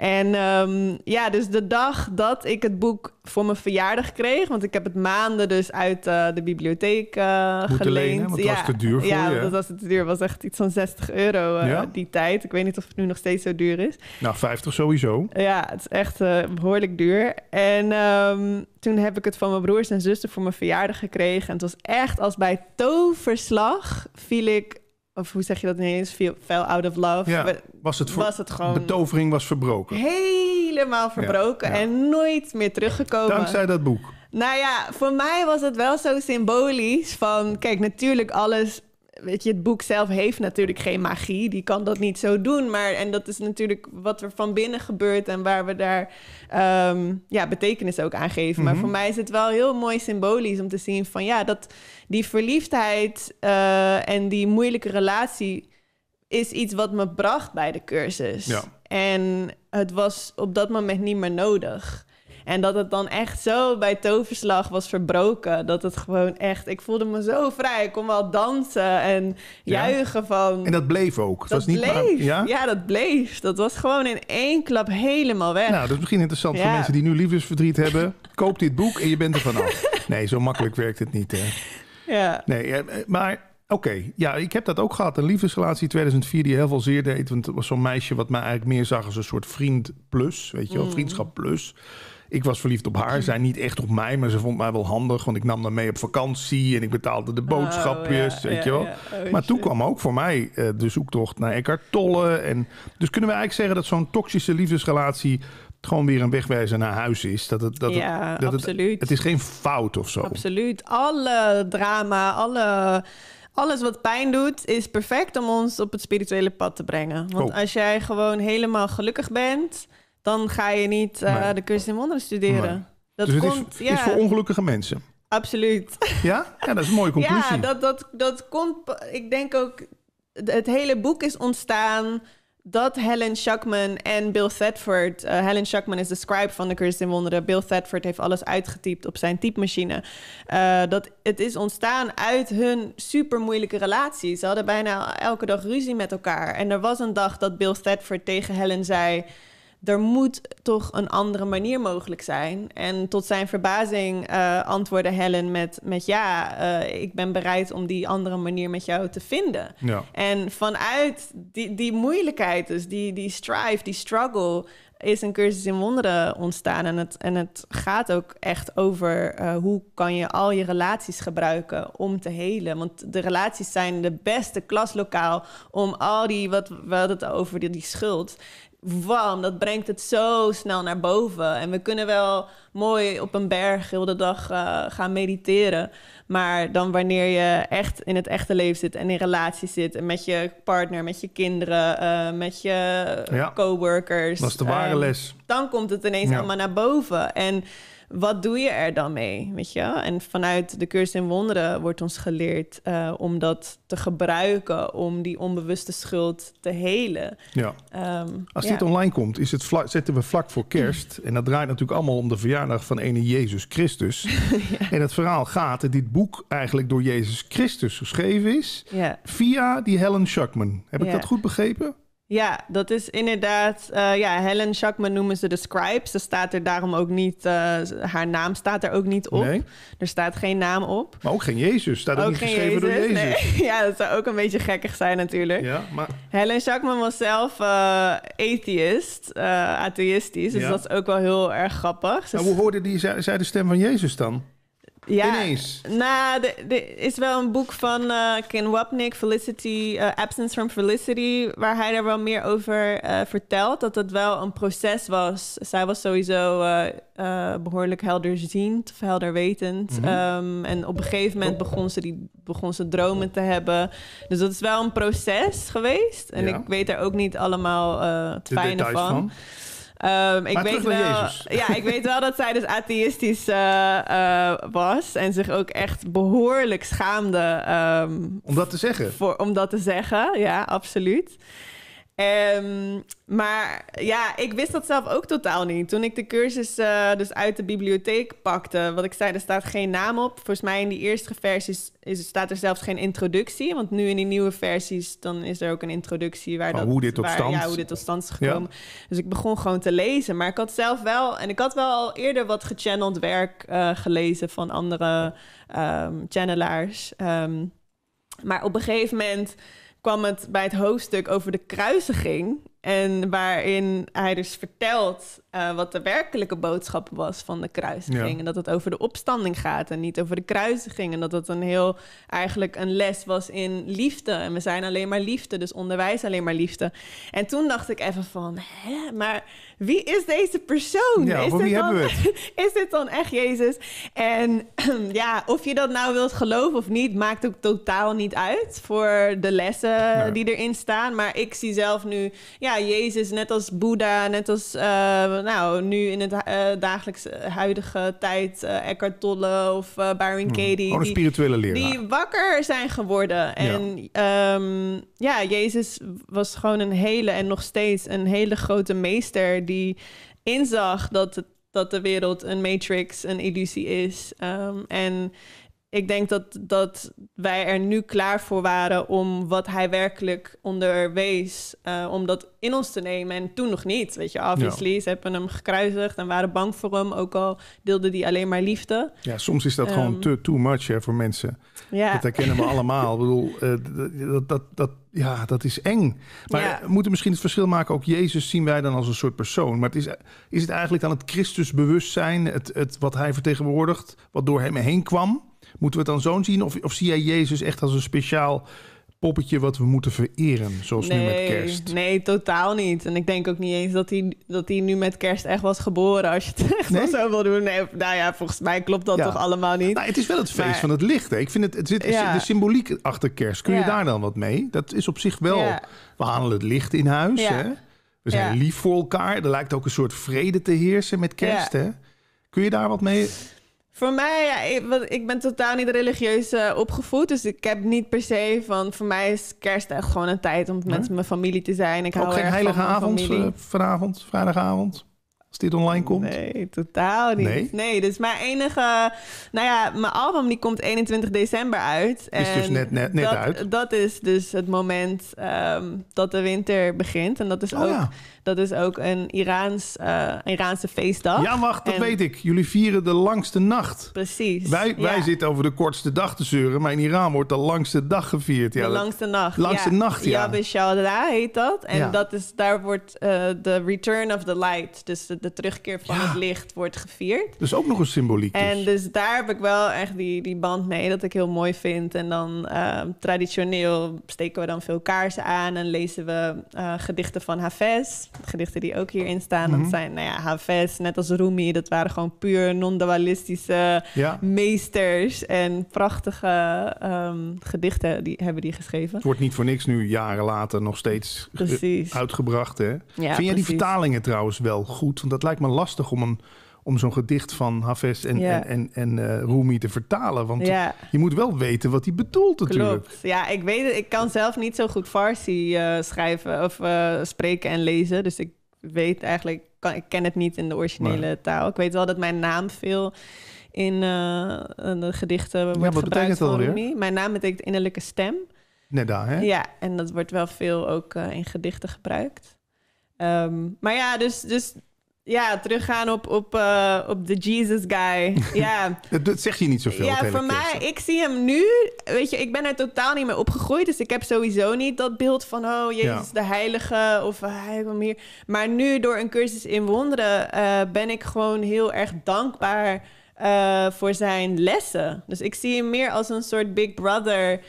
En ehm, ja, dus de dag dat ik het boek voor mijn verjaardag kreeg, want ik heb het maanden dus uit eh, de bibliotheek uh, geleend. Lenen, want het was te duur voor ja, je. Ja, dat was te duur. was echt iets van 60 euro eh, die tijd. Ik weet niet of het nu nog steeds zo duur is. Nou, 50 sowieso. Ja, het is echt behoorlijk duur. En ehm, toen heb ik het van mijn broers en zussen voor mijn verjaardag gekregen. En het was echt als bij toverslag viel ik of hoe zeg je dat ineens? Fell out of love. was, het was het gewoon. was verbroken. Helemaal verbroken en nooit meer teruggekomen. Dankzij dat boek. Nou ja, voor mij was het wel zo symbolisch van, kijk, natuurlijk alles weet je, het boek zelf heeft natuurlijk geen magie. Die kan dat niet zo doen. Maar, en dat is natuurlijk wat er van binnen gebeurt en waar we daar ehm, ja, betekenis ook aan geven. Maar mhm. voor mij is het wel heel mooi symbolisch om te zien van ja, dat die verliefdheid eh, en die moeilijke relatie is iets wat me bracht bij de cursus. Ja. En het was op dat moment niet meer nodig. En dat het dan echt zo bij toverslag was verbroken. Dat het gewoon echt... Ik voelde me zo vrij. Ik kon wel dansen en juichen van... En dat bleef ook. Dat, was niet bleef. ja? ja, dat bleef. Dat was gewoon in één klap helemaal weg. Nou, dat is misschien interessant voor mensen die nu liefdesverdriet hebben. Koop dit boek en je bent er vanaf. Nee, zo makkelijk werkt het niet. Hè. Ja. Nee, eh, maar... Oké, ja, ik heb dat ook gehad. Een liefdesrelatie 2004 die heel veel zeer deed. Want het was zo'n meisje wat mij eigenlijk meer zag als een soort vriend plus. Weet je wel, mm. vriendschap plus. Ik was verliefd op haar, zij niet echt op mij, maar ze vond mij wel handig, want ik nam haar mee op vakantie en ik betaalde de oh, boodschapjes, weet je wel. Oh, maar toen kwam ook voor mij eh, de zoektocht naar Eckhart Tolle. En, dus kunnen we eigenlijk zeggen dat zo'n toxische liefdesrelatie gewoon weer een wegwijzer naar huis is. Dat het, dat ja, het, dat absoluut. Het, het, is geen fout of zo. Absoluut. Alle drama, alle, alles wat pijn doet, is perfect om ons op het spirituele pad te brengen. Want oh. als jij gewoon helemaal gelukkig bent, dan ga je niet eh, de kunst in wonderen studeren. Dat dus komt, is, voor ongelukkige mensen. Absoluut. Ja? Ja, dat is een mooie conclusie. Ja, dat, dat, dat komt... Ik denk ook... Het hele boek is ontstaan dat Helen Schuckman en Bill Thetford... Eh, Helen Schuckman is de scribe van de Cursus in Wonderen. Bill Thetford heeft alles uitgetypt op zijn typemachine. Eh, dat, het is ontstaan uit hun super moeilijke relatie. Ze hadden bijna elke dag ruzie met elkaar. En er was een dag dat Bill Thetford tegen Helen zei er moet toch een andere manier mogelijk zijn. En tot zijn verbazing uh, antwoordde Helen met, met ja, eh, ik ben bereid om die andere manier met jou te vinden. Ja. En vanuit die, die moeilijkheid, dus die, die strive, die struggle, is een cursus in wonderen ontstaan. En het, en het gaat ook echt over eh, hoe kan je al je relaties gebruiken om te helen. Want de relaties zijn de beste klaslokaal om al die, wat we hadden het over, die schuld wam, dat brengt het zo snel naar boven. En we kunnen wel mooi op een berg heel de dag eh, gaan mediteren. Maar dan wanneer je echt in het echte leven zit en in relatie zit... en met je partner, met je kinderen, eh, met je coworkers... Dat is de ware les. Dan komt het ineens allemaal naar boven. En wat doe je er dan mee? Weet je? En vanuit de cursus in wonderen wordt ons geleerd eh, om dat te gebruiken om die onbewuste schuld te helen. Ja. Ehm, Als dit online komt, is het zetten we vlak voor kerst. En dat draait natuurlijk allemaal om de verjaardag van ene Jezus Christus. En het verhaal gaat dat dit boek eigenlijk door Jezus Christus geschreven is. Via die Helen Schuckman. Heb ik dat goed begrepen? Ja, dat is inderdaad. Eh, ja, Helen Schakman noemen ze de scribes. Ze staat er daarom ook niet. Eh, haar naam staat er ook niet op. Nee. Er staat geen naam op. Maar ook geen Jezus. Staat er niet geschreven door Jezus. Nee. ja, dat zou ook een beetje gekkig zijn natuurlijk. Ja, maar... Helen Schakman was zelf uh, eh, atheist, atheïstisch. Dus dat is ook wel heel erg grappig. hoe hoorde die zij de stem van Jezus dan? Ja, Ineens. Nou, er is wel een boek van eh, Ken Wapnick, Felicity, eh, Absence from Felicity, waar hij daar wel meer over eh, vertelt. Dat het wel een proces was. Zij was sowieso behoorlijk helderziend of helderwetend. Mhm. Ehm, en op een gegeven moment begon ze, die, begon ze dromen te hebben. Dus dat is wel een proces geweest. En ik weet er ook niet allemaal het fijne van. van. Ehm, ik weet wel, Ja, ik weet wel dat zij dus atheïstisch eh, eh, was en zich ook echt behoorlijk schaamde. Ehm, om dat te zeggen? Voor, om dat te zeggen, ja, absoluut. Ehm, maar ja, ik wist dat zelf ook totaal niet. Toen ik de cursus eh, dus uit de bibliotheek pakte, wat ik zei, er staat geen naam op. Volgens mij in die eerste versies is, staat er zelfs geen introductie. Want nu in die nieuwe versies, dan is er ook een introductie waar dat, hoe dit tot waar, stand ja, hoe dit tot stand is gekomen. Dus ik begon gewoon te lezen. Maar ik had zelf wel, en ik had wel al eerder wat gechanneld werk eh, gelezen van andere um, channelaars. Ehm, maar op een gegeven moment kwam het bij het hoofdstuk over de kruisiging. En waarin hij dus vertelt eh, wat de werkelijke boodschap was van de kruisiging. En dat het over de opstanding gaat en niet over de kruisiging. En dat het een heel eigenlijk een les was in liefde. En we zijn alleen maar liefde, dus onderwijs alleen maar liefde. En toen dacht ik even van, hè, maar wie is deze persoon? is, dit dan, is echt Jezus? En ja, of je dat nou wilt geloven of niet, maakt ook totaal niet uit voor de lessen die erin staan. Maar ik zie zelf nu, ja, Jezus net als Boeddha, net als, eh, nou, nu in het dagelijkse eh, dagelijks eh, huidige tijd, uh, Eckhart Tolle of uh, Byron hmm. Katie. spirituele Die wakker zijn geworden. En ehm, ja, Jezus was gewoon een hele en nog steeds een hele grote meester die inzag dat, dat de wereld een matrix, een illusie is. Ehm, en ik denk dat, dat wij er nu klaar voor waren om wat hij werkelijk onderwees, eh, om dat in ons te nemen. En toen nog niet, weet je, obviously. Ze hebben hem gekruisigd en waren bang voor hem, ook al deelde hij alleen maar liefde. Ja, soms is dat ehm, gewoon te, too much hè, voor mensen. Ja. Dat herkennen we allemaal. Ik bedoel, eh, dat, dat, dat, ja, dat is eng. Maar we moeten misschien het verschil maken, ook Jezus zien wij dan als een soort persoon. Maar het is, is het eigenlijk dan het Christusbewustzijn, het, het, wat hij vertegenwoordigt, wat door hem heen kwam? Moeten we het dan zo zien? Of, of zie jij Jezus echt als een speciaal poppetje wat we moeten vereren, zoals nu met kerst. Nee, totaal niet. En ik denk ook niet eens dat hij, dat hij nu met kerst echt was geboren, als je het echt nee? zo wil doen. Nee, nou ja, volgens mij klopt dat toch allemaal niet. Nou, het is wel het feest van het licht. Hè. Ik vind het, het zit de symboliek achter kerst. Kun je daar dan wat mee? Dat is op zich wel, we halen het licht in huis. Hè? We zijn lief voor elkaar. Er lijkt ook een soort vrede te heersen met kerst. Hè? Kun je daar wat mee? Voor mij, ja, ik, ben totaal niet religieus eh, opgevoed. Dus ik heb niet per se van. Voor mij is kerst echt gewoon een tijd om met mijn familie te zijn. Ik Ook hou geen heilige avond eh, vanavond, vrijdagavond. Als dit online komt? Nee, totaal niet. Nee, dus mijn enige... Nou ja, mijn album die komt 21 december uit. En is dus net, net, net dat, uit. Dat is dus het moment ehm, dat de winter begint. En dat is oh ook dat is ook een Iraans, eh, Iraanse feestdag. Ja, wacht, dat weet ik. Jullie vieren de langste nacht. Precies. Wij, wij zitten over de kortste dag te zeuren, maar in Iran wordt de langste dag gevierd. Ja, de langste nacht. Langste ja. nacht, ja. Yabishadra heet dat. En dat is, daar wordt eh, de return of the light, dus de, terugkeer van het licht, wordt gevierd. Dus ook nog een symboliek. En dus. dus daar heb ik wel echt die, die band mee, dat ik heel mooi vind. En dan eh, traditioneel steken we dan veel kaarsen aan en lezen we gedichten van Hafez gedichten die ook hierin staan. Dat mhm. zijn, nou ja, Hafez, net als Rumi. Dat waren gewoon puur non-dualistische meesters. En prachtige ehm, gedichten die, hebben die geschreven. Het wordt niet voor niks nu, jaren later, nog steeds uitgebracht. Hè? Vind jij die vertalingen trouwens wel goed? Want dat lijkt me lastig om een om zo'n gedicht van Hafez en, en, en, en eh, Rumi te vertalen. Want je moet wel weten wat hij bedoelt natuurlijk. Klopt. Ja, ik weet het. Ik kan zelf niet zo goed Farsi eh, schrijven of eh, spreken en lezen. Dus ik weet eigenlijk, kan, ik ken het niet in de originele taal. Ik weet wel dat mijn naam veel in gedichten wordt ja, wat gebruikt van Rumi. Mijn naam betekent innerlijke stem. Neda, hè? Ja, en dat wordt wel veel ook in gedichten gebruikt. Ehm, maar ja, dus, dus ja, teruggaan op, op, eh, op de Jesus guy. Ja. dat, zeg je niet zoveel. Ja, voor mij, ik zie hem nu. Weet je, ik ben er totaal niet mee opgegroeid. Dus ik heb sowieso niet dat beeld van, oh, Jezus de heilige. Of eh, hij kwam hier. Maar nu, door een cursus in wonderen, eh, ben ik gewoon heel erg dankbaar voor zijn lessen. Dus ik zie hem meer als een soort big brother.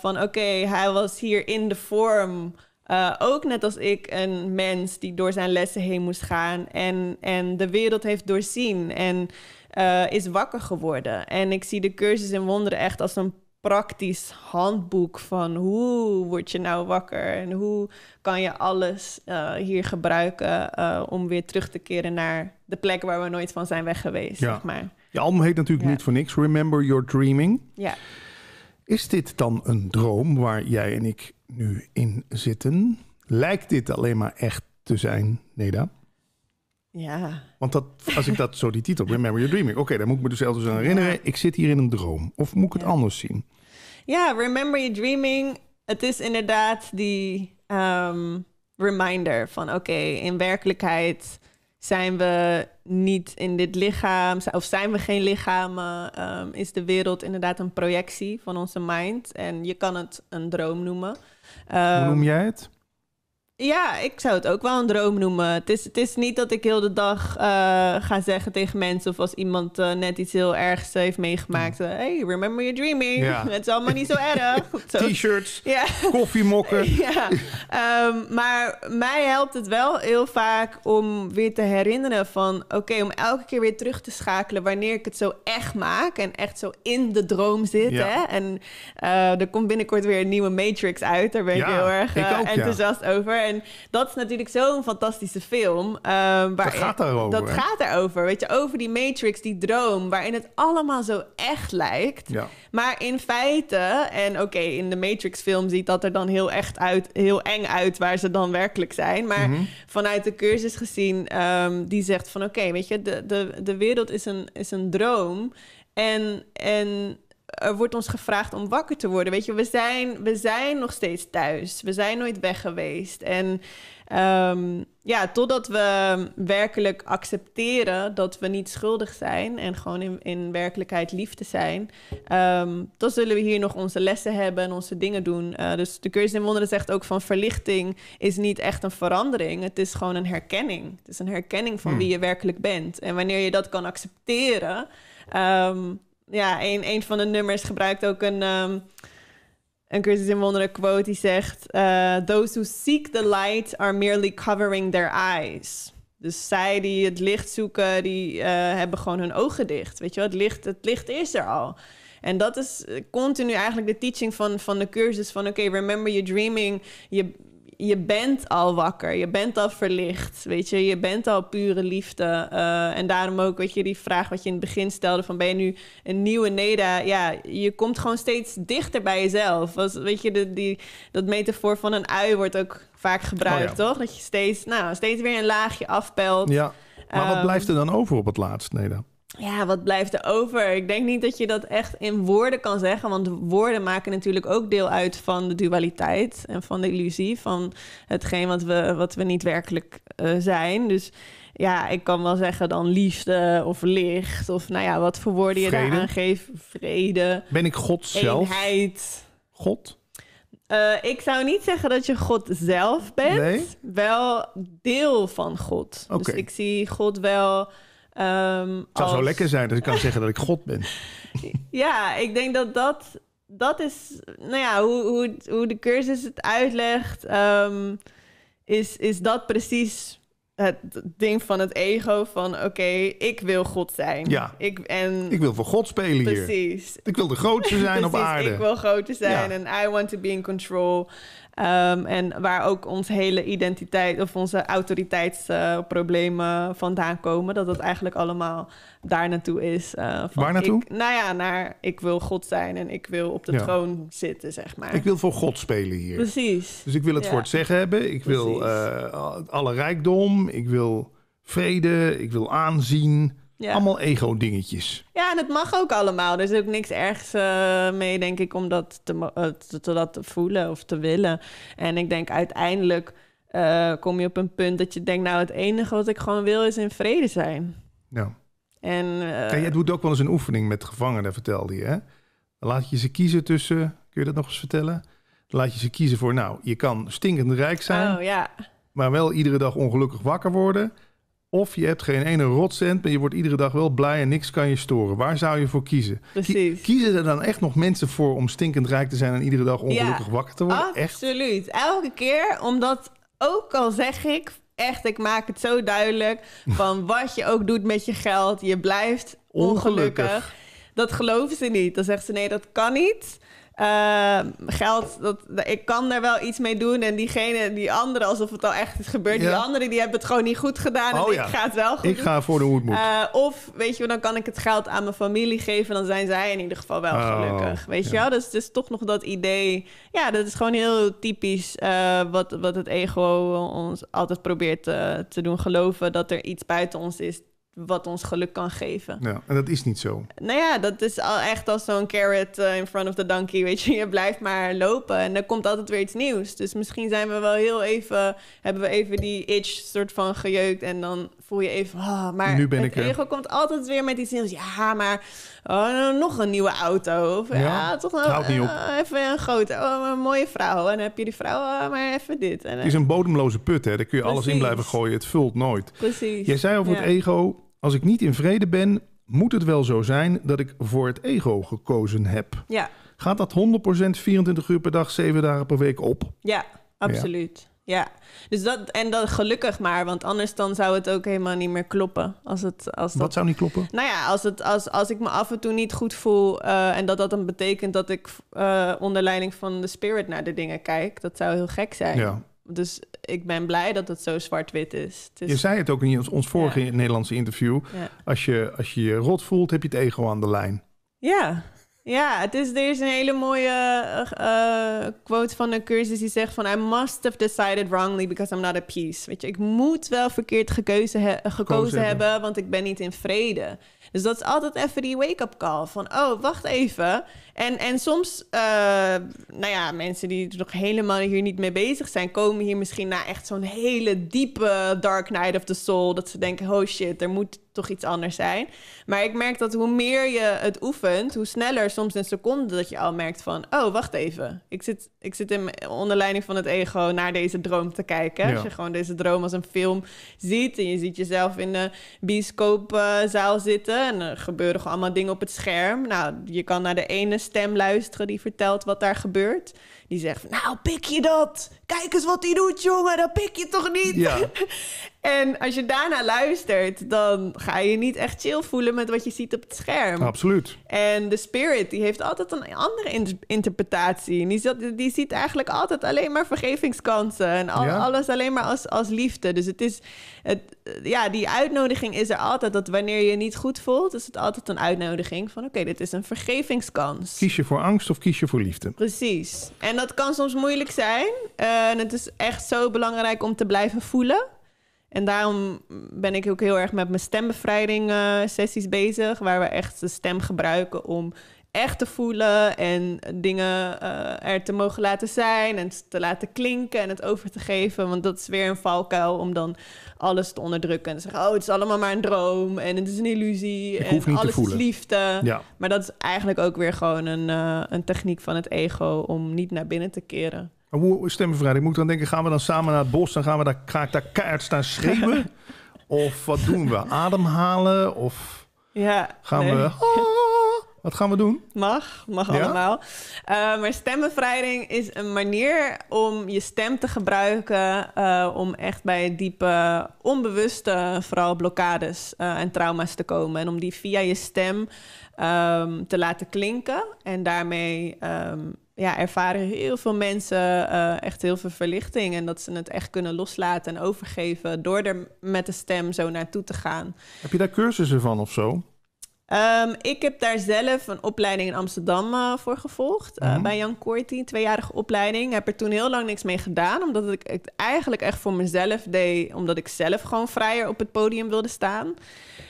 van oké, hij was hier in de vorm eh, ook net als ik een mens die door zijn lessen heen moest gaan en, en de wereld heeft doorzien en eh, is wakker geworden. En ik zie de cursus in wonderen echt als een praktisch handboek van hoe word je nou wakker en hoe kan je alles eh, hier gebruiken om weer terug te keren naar de plek waar we nooit van zijn weg geweest. Ja. Zeg maar. Je album heet natuurlijk niet voor niks Remember Your Dreaming. Ja. Is dit dan een droom waar jij en ik nu in zitten, lijkt dit alleen maar echt te zijn, Neda? Ja. Want dat, als ik dat zo die titel, Remember Your Dreaming. Oké, dan moet ik me dus zelfs aan herinneren. Ik zit hier in een droom. Of moet ik het anders zien? Ja, Remember Your Dreaming. Het is inderdaad die ehm, reminder van oké, in werkelijkheid zijn we niet in dit lichaam, of zijn we geen lichamen? Ehm, is de wereld inderdaad een projectie van onze mind? En je kan het een droom noemen. Hoe ehm, noem jij het? Ja, ik zou het ook wel een droom noemen. Het is, het is niet dat ik heel de dag eh, ga zeggen tegen mensen of als iemand eh, net iets heel ergs heeft meegemaakt. Mm. hey, remember your dreaming. het is allemaal niet zo erg. T-shirts, ja. koffiemokken. ja. Ehm, maar mij helpt het wel heel vaak om weer te herinneren van oké, om elke keer weer terug te schakelen wanneer ik het zo echt maak en echt zo in de droom zit. Hè? En eh, er komt binnenkort weer een nieuwe Matrix uit. Daar ben ik heel erg enthousiast over. En dat is natuurlijk zo'n fantastische film. waar, ehm, dat gaat daarover. Dat gaat daarover. Weet je, over die Matrix, die droom, waarin het allemaal zo echt lijkt. Ja. Maar in feite, en oké, in de Matrix-film ziet dat er dan heel echt uit, heel eng uit waar ze dan werkelijk zijn. Maar mhm. vanuit de cursus gezien, ehm, die zegt van oké, weet je, de, de, de wereld is een, is een droom. En, en er eh, wordt ons gevraagd om wakker te worden. Weet je, we zijn, we zijn nog steeds thuis. We zijn nooit weg geweest. En ehm, ja, totdat we werkelijk accepteren dat we niet schuldig zijn en gewoon in, in werkelijkheid liefde zijn, um, dan zullen we hier nog onze lessen hebben en onze dingen doen. Eh, dus de cursus in wonderen zegt ook van verlichting is niet echt een verandering. Het is gewoon een herkenning. Het is een herkenning van hmm. wie je werkelijk bent. En wanneer je dat kan accepteren. Ehm, ja, een, een van de nummers gebruikt ook een, um, een Curtis in Wonderen quote die zegt: eh, Those who seek the light are merely covering their eyes. Dus zij die het licht zoeken, die eh, hebben gewoon hun ogen dicht. Weet je wel, het licht, het licht is er al. En dat is continu eigenlijk de teaching van, van de cursus: van oké, okay, remember your dreaming. Je, je bent al wakker, je bent al verlicht, weet je, je bent al pure liefde. Eh, en daarom ook, weet je, die vraag wat je in het begin stelde van ben je nu een nieuwe Neda? Ja, je komt gewoon steeds dichter bij jezelf. Als, weet je, de, die, dat metafoor van een ui wordt ook vaak gebruikt, oh toch? Dat je steeds, nou, steeds weer een laagje afpelt. Ja, maar wat ehm, blijft er dan over op het laatst, Neda? ja, wat blijft er over? Ik denk niet dat je dat echt in woorden kan zeggen, want woorden maken natuurlijk ook deel uit van de dualiteit en van de illusie van hetgeen wat we, wat we niet werkelijk eh, zijn. Dus ja, ik kan wel zeggen dan liefde of licht of nou ja, wat voor woorden je daar daaraan geeft. Vrede. Ben ik God zelf? Eenheid. God? Eh, ik zou niet zeggen dat je God zelf bent, nee? wel deel van God. Dus ik zie God wel Um, zou als... zo lekker zijn dat ik kan zeggen dat ik God ben. ja, ik denk dat dat, dat is, nou ja, hoe, hoe, hoe de cursus het uitlegt, ehm, is, is dat precies het ding van het ego van oké, ik wil God zijn. Ja. Ik, en... ik wil voor God spelen hier. Precies. Ik wil de grootste zijn op aarde. Ik wil groter zijn en I want to be in control. Ehm, en waar ook onze hele identiteit of onze autoriteitsproblemen vandaan komen. Dat het eigenlijk allemaal daar naartoe is. Eh, van waar naartoe? Ik, nou ja, naar ik wil God zijn en ik wil op de troon zitten, zeg maar. Ik wil voor God spelen hier. Precies. Dus ik wil het voor het zeggen hebben. Ik wil eh, alle rijkdom. Ik wil vrede. Ik wil aanzien. Ja. Allemaal ego-dingetjes. Ja, en het mag ook allemaal. Er is ook niks ergs eh, mee, denk ik, om dat te, eh, te, te, dat te voelen of te willen. En ik denk uiteindelijk eh, kom je op een punt dat je denkt... nou, het enige wat ik gewoon wil is in vrede zijn. Ja. En, jij doet ook wel eens een oefening met gevangenen, vertelde je. Hè? laat je ze kiezen tussen... Kun je dat nog eens vertellen? laat je ze kiezen voor... nou, je kan stinkend rijk zijn... Oh, ja. maar wel iedere dag ongelukkig wakker worden... Of je hebt geen ene rotcent, maar je wordt iedere dag wel blij en niks kan je storen. Waar zou je voor kiezen? Precies. Kiezen er dan echt nog mensen voor om stinkend rijk te zijn en iedere dag ongelukkig wakker te worden? Absoluut. Elke keer, omdat ook al zeg ik echt, ik maak het zo duidelijk van wat je ook doet met je geld, je blijft ongelukkig. ongelukkig. Dat geloven ze niet. Dan zeggen ze nee, dat kan niet. Ehm, geld, dat, ik kan daar wel iets mee doen. En diegene, die andere, alsof het al echt is gebeurd. Die anderen, die hebben het gewoon niet goed gedaan. en oh, ik ga het wel goed Ik doen. ga voor de eh, of, weet je dan kan ik het geld aan mijn familie geven. Dan zijn zij in ieder geval wel oh, gelukkig. Weet je wel? Dus het is toch nog dat idee. Ja, dat is gewoon heel typisch eh, wat, wat het ego ons altijd probeert eh, te doen geloven. Dat er iets buiten ons is wat ons geluk kan geven. Ja, en dat is niet zo. Nou ja, dat is al echt als zo'n carrot eh, in front of the donkey, weet je. Je blijft maar lopen en er komt altijd weer iets nieuws. Dus misschien zijn we wel heel even, hebben we even die itch soort van gejeukt en dan voel je even, oh, maar nu ben ik ik ego komt altijd weer met iets nieuws. Ja, maar oh, nog een nieuwe auto. Of ja, toch nog eh, even een grote, oh, een mooie vrouw. En dan heb je die vrouw, oh, maar even dit. En, het is een bodemloze put, hè. Daar kun je alles in blijven gooien. Het vult nooit. Precies. Jij zei over het ego als ik niet in vrede ben, moet het wel zo zijn dat ik voor het ego gekozen heb. Ja. Gaat dat 100% 24 uur per dag, 7 dagen per week op? Ja, absoluut. Ja. Dus dat, en dat gelukkig maar, want anders dan zou het ook helemaal niet meer kloppen. Als het, als dat, Wat zou niet kloppen? Nou ja, als, het, als, als ik me af en toe niet goed voel eh, en dat dat dan betekent dat ik eh, onder leiding van de spirit naar de dingen kijk, dat zou heel gek zijn. Ja. Dus ik ben blij dat het zo zwart-wit is. Je zei het ook in ons vorige Nederlandse interview. Als, je, als je je rot voelt, heb je het ego aan de lijn. Ja, ja, het is, er is een hele mooie eh, eh, quote van een cursus die zegt van... I must have decided wrongly because I'm not at peace. Weet je, ik moet wel verkeerd gekozen hebben, want ik ben niet in vrede. Dus dat is altijd even die wake-up call van, oh, wacht even. En, en soms, eh, nou ja, mensen die nog helemaal hier niet mee bezig zijn, komen hier misschien na echt zo'n hele diepe Dark Night of the Soul. Dat ze denken, oh shit, er moet toch iets anders zijn. Maar ik merk dat hoe meer je het oefent, hoe sneller soms een seconde dat je al merkt van... oh, wacht even, ik zit, ik zit in, onder leiding van het ego naar deze droom te kijken. Als je gewoon deze droom als een film ziet en je ziet jezelf in de bioscoopzaal zitten... en er gebeuren gewoon allemaal dingen op het scherm. Nou, je kan naar de ene stem luisteren die vertelt wat daar gebeurt. Die zegt van, nou, pik je dat? Kijk eens wat hij doet, jongen, dat pik je toch niet? Ja. en als je daarna luistert, dan ga je niet echt chill voelen met wat je ziet op het scherm. Absoluut. En de spirit, die heeft altijd een andere interpretatie. Die, die, ziet eigenlijk altijd alleen maar vergevingskansen en alles alleen maar als, als liefde. Dus het is, het, ja, die uitnodiging is er altijd. Dat wanneer je niet goed voelt, is het altijd een uitnodiging van: oké, dit is een vergevingskans. Kies je voor angst of kies je voor liefde? Precies. En dat kan soms moeilijk zijn. Eh, en het is echt zo belangrijk om te blijven voelen. En daarom ben ik ook heel erg met mijn stembevrijding eh, sessies bezig. Waar we echt de stem gebruiken om echt te voelen en dingen eh, er te mogen laten zijn en te laten klinken en het over te geven. Want dat is weer een valkuil om dan alles te onderdrukken. En te zeggen, oh, het is allemaal maar een droom en het is een illusie en alles is liefde. Maar dat is eigenlijk ook weer gewoon een, eh, een techniek van het ego om niet naar binnen te keren hoe stemmen Ik Moet dan denken, gaan we dan samen naar het bos? Dan gaan we daar, ga ik daar keihard staan schreeuwen? of wat doen we? Ademhalen? Of ja, gaan we... Ah, wat gaan we doen? Mag, mag allemaal. Uh, maar stemmenvrijding is een manier om je stem te gebruiken... Eh, om echt bij diepe, onbewuste vooral blokkades eh, en trauma's te komen. En om die via je stem ehm, te laten klinken. En daarmee... Ehm, ja, ervaren heel veel mensen eh, echt heel veel verlichting. En dat ze het echt kunnen loslaten en overgeven door er met de stem zo naartoe te gaan. Heb je daar cursussen van of zo? Ehm, ik heb daar zelf een opleiding in Amsterdam eh, voor gevolgd. Eh, mhm. Bij Jan Korti, tweejarige opleiding. Heb er toen heel lang niks mee gedaan. Omdat ik het eigenlijk echt voor mezelf deed. Omdat ik zelf gewoon vrijer op het podium wilde staan.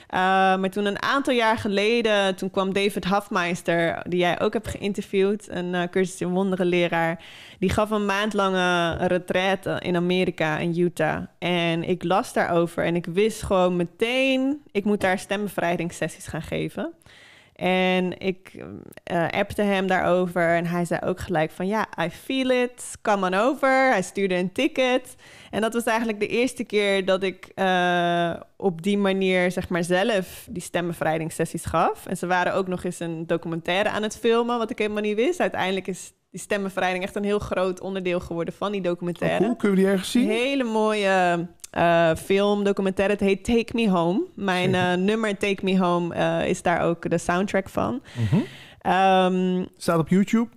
Ehm, maar toen een aantal jaar geleden, toen kwam David Hafmeister, die jij ook hebt geïnterviewd, een eh, cursus in wonderen leraar, die gaf een maandlange retraite in Amerika, in Utah. En ik las daarover en ik wist gewoon meteen, ik moet daar stembevrijdingssessies gaan geven. En ik uh, appte hem daarover en hij zei ook gelijk van ja, I feel it, come on over. Hij stuurde een ticket. En dat was eigenlijk de eerste keer dat ik eh, op die manier zeg maar zelf die stemmenvrijdingssessies gaf. En ze waren ook nog eens een documentaire aan het filmen, wat ik helemaal niet wist. Uiteindelijk is die stembevrijding echt een heel groot onderdeel geworden van die documentaire. Oh, cool. Kunnen we die ergens zien? Een hele mooie eh, film, documentaire. Het heet Take Me Home. Mijn eh, nummer Take Me Home eh, is daar ook de soundtrack van. Mhm. Ehm, staat op YouTube?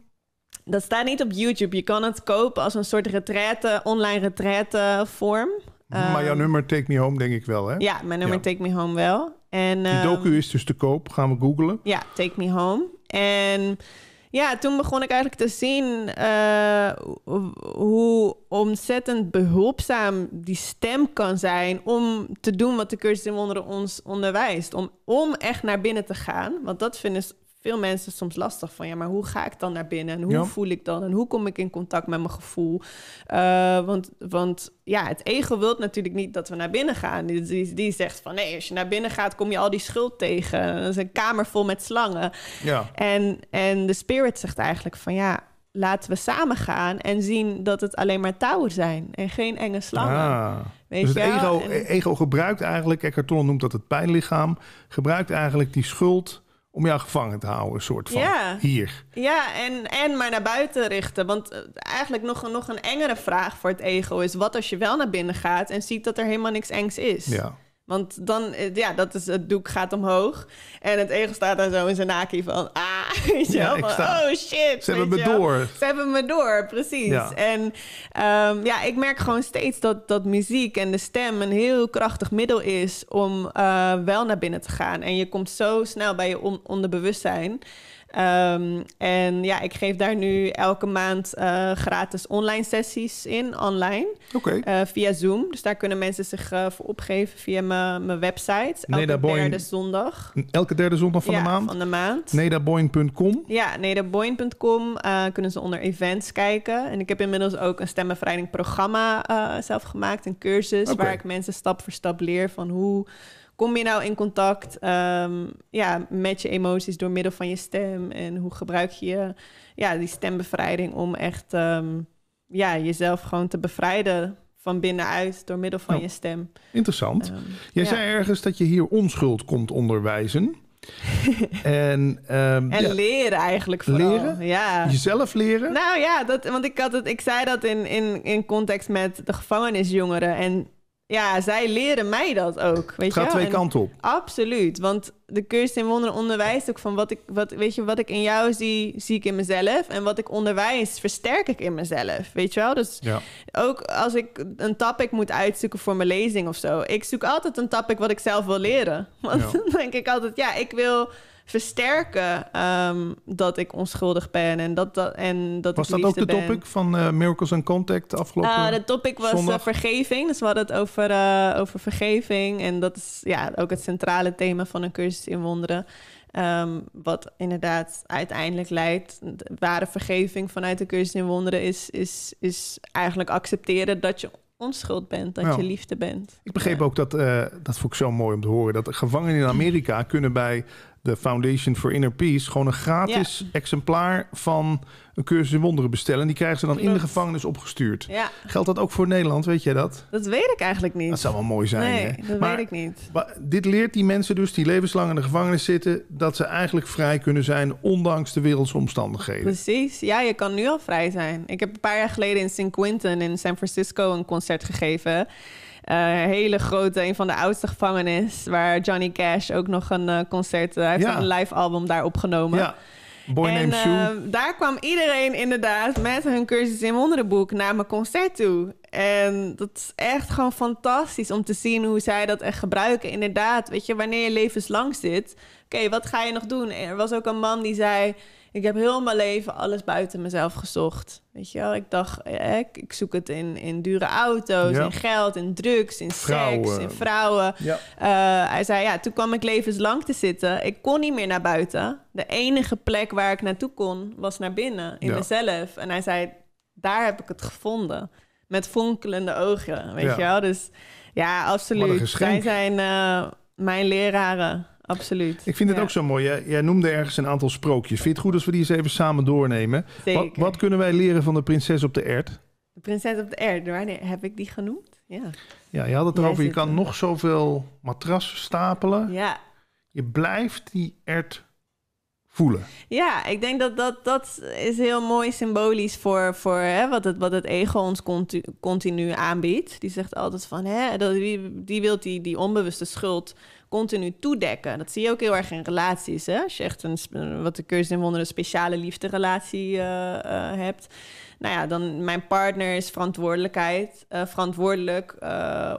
Dat staat niet op YouTube. Je kan het kopen als een soort retraite, online retraite vorm. maar jouw ehm, nummer Take Me Home denk ik wel, hè? Ja, mijn nummer Take Me Home wel. En, Die docu ehm, is dus te koop. Gaan we googlen. Ja, Take Me Home. En ja, toen begon ik eigenlijk te zien eh, hoe ontzettend behulpzaam die stem kan zijn om te doen wat de cursus in wonderen ons onderwijst. Om, om echt naar binnen te gaan. Want dat vinden, veel mensen soms lastig van ja, maar hoe ga ik dan naar binnen en hoe voel ik dan en hoe kom ik in contact met mijn gevoel? Eh, want, want ja, het ego wil natuurlijk niet dat we naar binnen gaan. Die, die, zegt van nee, als je naar binnen gaat, kom je al die schuld tegen. Dat is een kamer vol met slangen. Ja. En, en de spirit zegt eigenlijk van ja, laten we samen gaan en zien dat het alleen maar touwen zijn en geen enge slangen. Ah, Weet dus het ego, ego gebruikt eigenlijk, Eckhart Tolle noemt dat het pijnlichaam, gebruikt eigenlijk die schuld om jou gevangen te houden, een soort van. Hier. Ja, en, en maar naar buiten richten. Want eh, eigenlijk nog, een, nog een engere vraag voor het ego is... wat als je wel naar binnen gaat en ziet dat er helemaal niks engs is? Ja. Want dan, eh, ja, dat is, het doek gaat omhoog. En het ego staat daar zo in zijn nakie van... Ah, oh shit. Ze hebben me door. Ze hebben me door, precies. En ehm, ja, ik merk gewoon steeds dat, dat muziek en de stem... een heel krachtig middel is om eh, wel naar binnen te gaan. En je komt zo snel bij je onderbewustzijn... Ehm, en ja, ik geef daar nu elke maand eh, gratis online sessies in, online. Eh, via Zoom. Dus daar kunnen mensen zich eh, voor opgeven via mijn website. Elke derde zondag. Elke derde zondag van de maand? van de maand. Nedaboin.com? Ja, nedaboin.com kunnen ze onder events kijken. En ik heb inmiddels ook een stemmenvrijding programma zelf gemaakt. Een cursus waar ik mensen stap voor stap leer van hoe kom je nou in contact ehm, ja, met je emoties door middel van je stem? En hoe gebruik je ja, die stembevrijding om echt ehm, ja, jezelf gewoon te bevrijden van binnenuit door middel van nou, je stem? Interessant. Ehm, Jij zei ergens dat je hier onschuld komt onderwijzen. en, en leren eigenlijk vooral. Leren? Ja. Jezelf leren? Nou ja, dat, want ik, had het, ik zei dat in, in, in context met de gevangenisjongeren. En ja, zij leren mij dat ook. Weet gaat je twee kanten op. Absoluut. Want de cursus in wonderen onderwijst ook van wat ik, wat, weet je, wat ik in jou zie, zie ik in mezelf. En wat ik onderwijs, versterk ik in mezelf. Weet je wel? Dus ook als ik een topic moet uitzoeken voor mijn lezing of zo. Ik zoek altijd een topic wat ik zelf wil leren. Want dan denk ik altijd, ja, ik wil versterken ehm, dat ik onschuldig ben. En dat, dat, en dat was dat ook de topic van eh, Miracles and Contact afgelopen Nou, de topic was uh, vergeving. Dus we hadden het over, eh, over vergeving. En dat is ja, ook het centrale thema van een cursus in wonderen. Ehm, wat inderdaad uiteindelijk leidt. ware vergeving vanuit de cursus in wonderen is, is, is eigenlijk accepteren dat je onschuld bent, dat je liefde bent. Ik begreep ook dat, dat vond ik zo mooi om te horen, dat gevangenen in Amerika kunnen bij de Foundation for Inner Peace gewoon een gratis exemplaar van een cursus in wonderen bestellen. En die krijgen ze dan in de gevangenis opgestuurd. Geldt dat ook voor Nederland? Weet jij dat? Dat weet ik eigenlijk niet. Dat zou wel mooi zijn. Nee, hè? dat weet ik niet. Dit leert die mensen dus die levenslang in de gevangenis zitten, dat ze eigenlijk vrij kunnen zijn, ondanks de wereldse omstandigheden. Precies. Ja, je kan nu al vrij zijn. Ik heb een paar jaar geleden in St. Quentin in San Francisco een concert gegeven. Eh, hele grote, een van de oudste gevangenis. Waar Johnny Cash ook nog een eh, concert... Eh, heeft een live album daar opgenomen. Ja. Boy en daar kwam iedereen inderdaad met hun cursus in hondenboek naar mijn concert toe. En dat is echt gewoon fantastisch om te zien hoe zij dat echt gebruiken. Inderdaad, weet je, wanneer je levenslang zit, oké, wat ga je nog doen? Er was ook een man die zei ik heb heel mijn leven alles buiten mezelf gezocht. Weet je wel, ik dacht, eh, ik, ik zoek het in, in dure auto's, in geld, in drugs, in seks, in vrouwen. Eh, hij zei, ja, toen kwam ik levenslang te zitten. Ik kon niet meer naar buiten. De enige plek waar ik naartoe kon, was naar binnen, in mezelf. En hij zei, daar heb ik het gevonden. Met fonkelende ogen, weet je wel. Dus ja, absoluut. Zij zijn eh, mijn leraren absoluut. Ik vind het ook zo mooi. Jij, jij, noemde ergens een aantal sprookjes. Vind je het goed als we die eens even samen doornemen? Wat, wat kunnen wij leren van de prinses op de ert? De prinses op de ert, wanneer heb ik die genoemd? Ja, ja je had het erover. Je kan nog zoveel matras stapelen. Ja. Je blijft die ert voelen. Ja, ik denk dat dat, dat is heel mooi symbolisch voor, voor hè, wat, het, wat het ego ons continu, aanbiedt. Die zegt altijd van, hè, dat, die, die wil die, die onbewuste schuld continu toedekken. Dat zie je ook heel erg in relaties. Hè? Als je echt een, wat de cursus in wonderen, een speciale liefderelatie uh, hebt. Nou ja, dan mijn partner is verantwoordelijkheid, eh, verantwoordelijk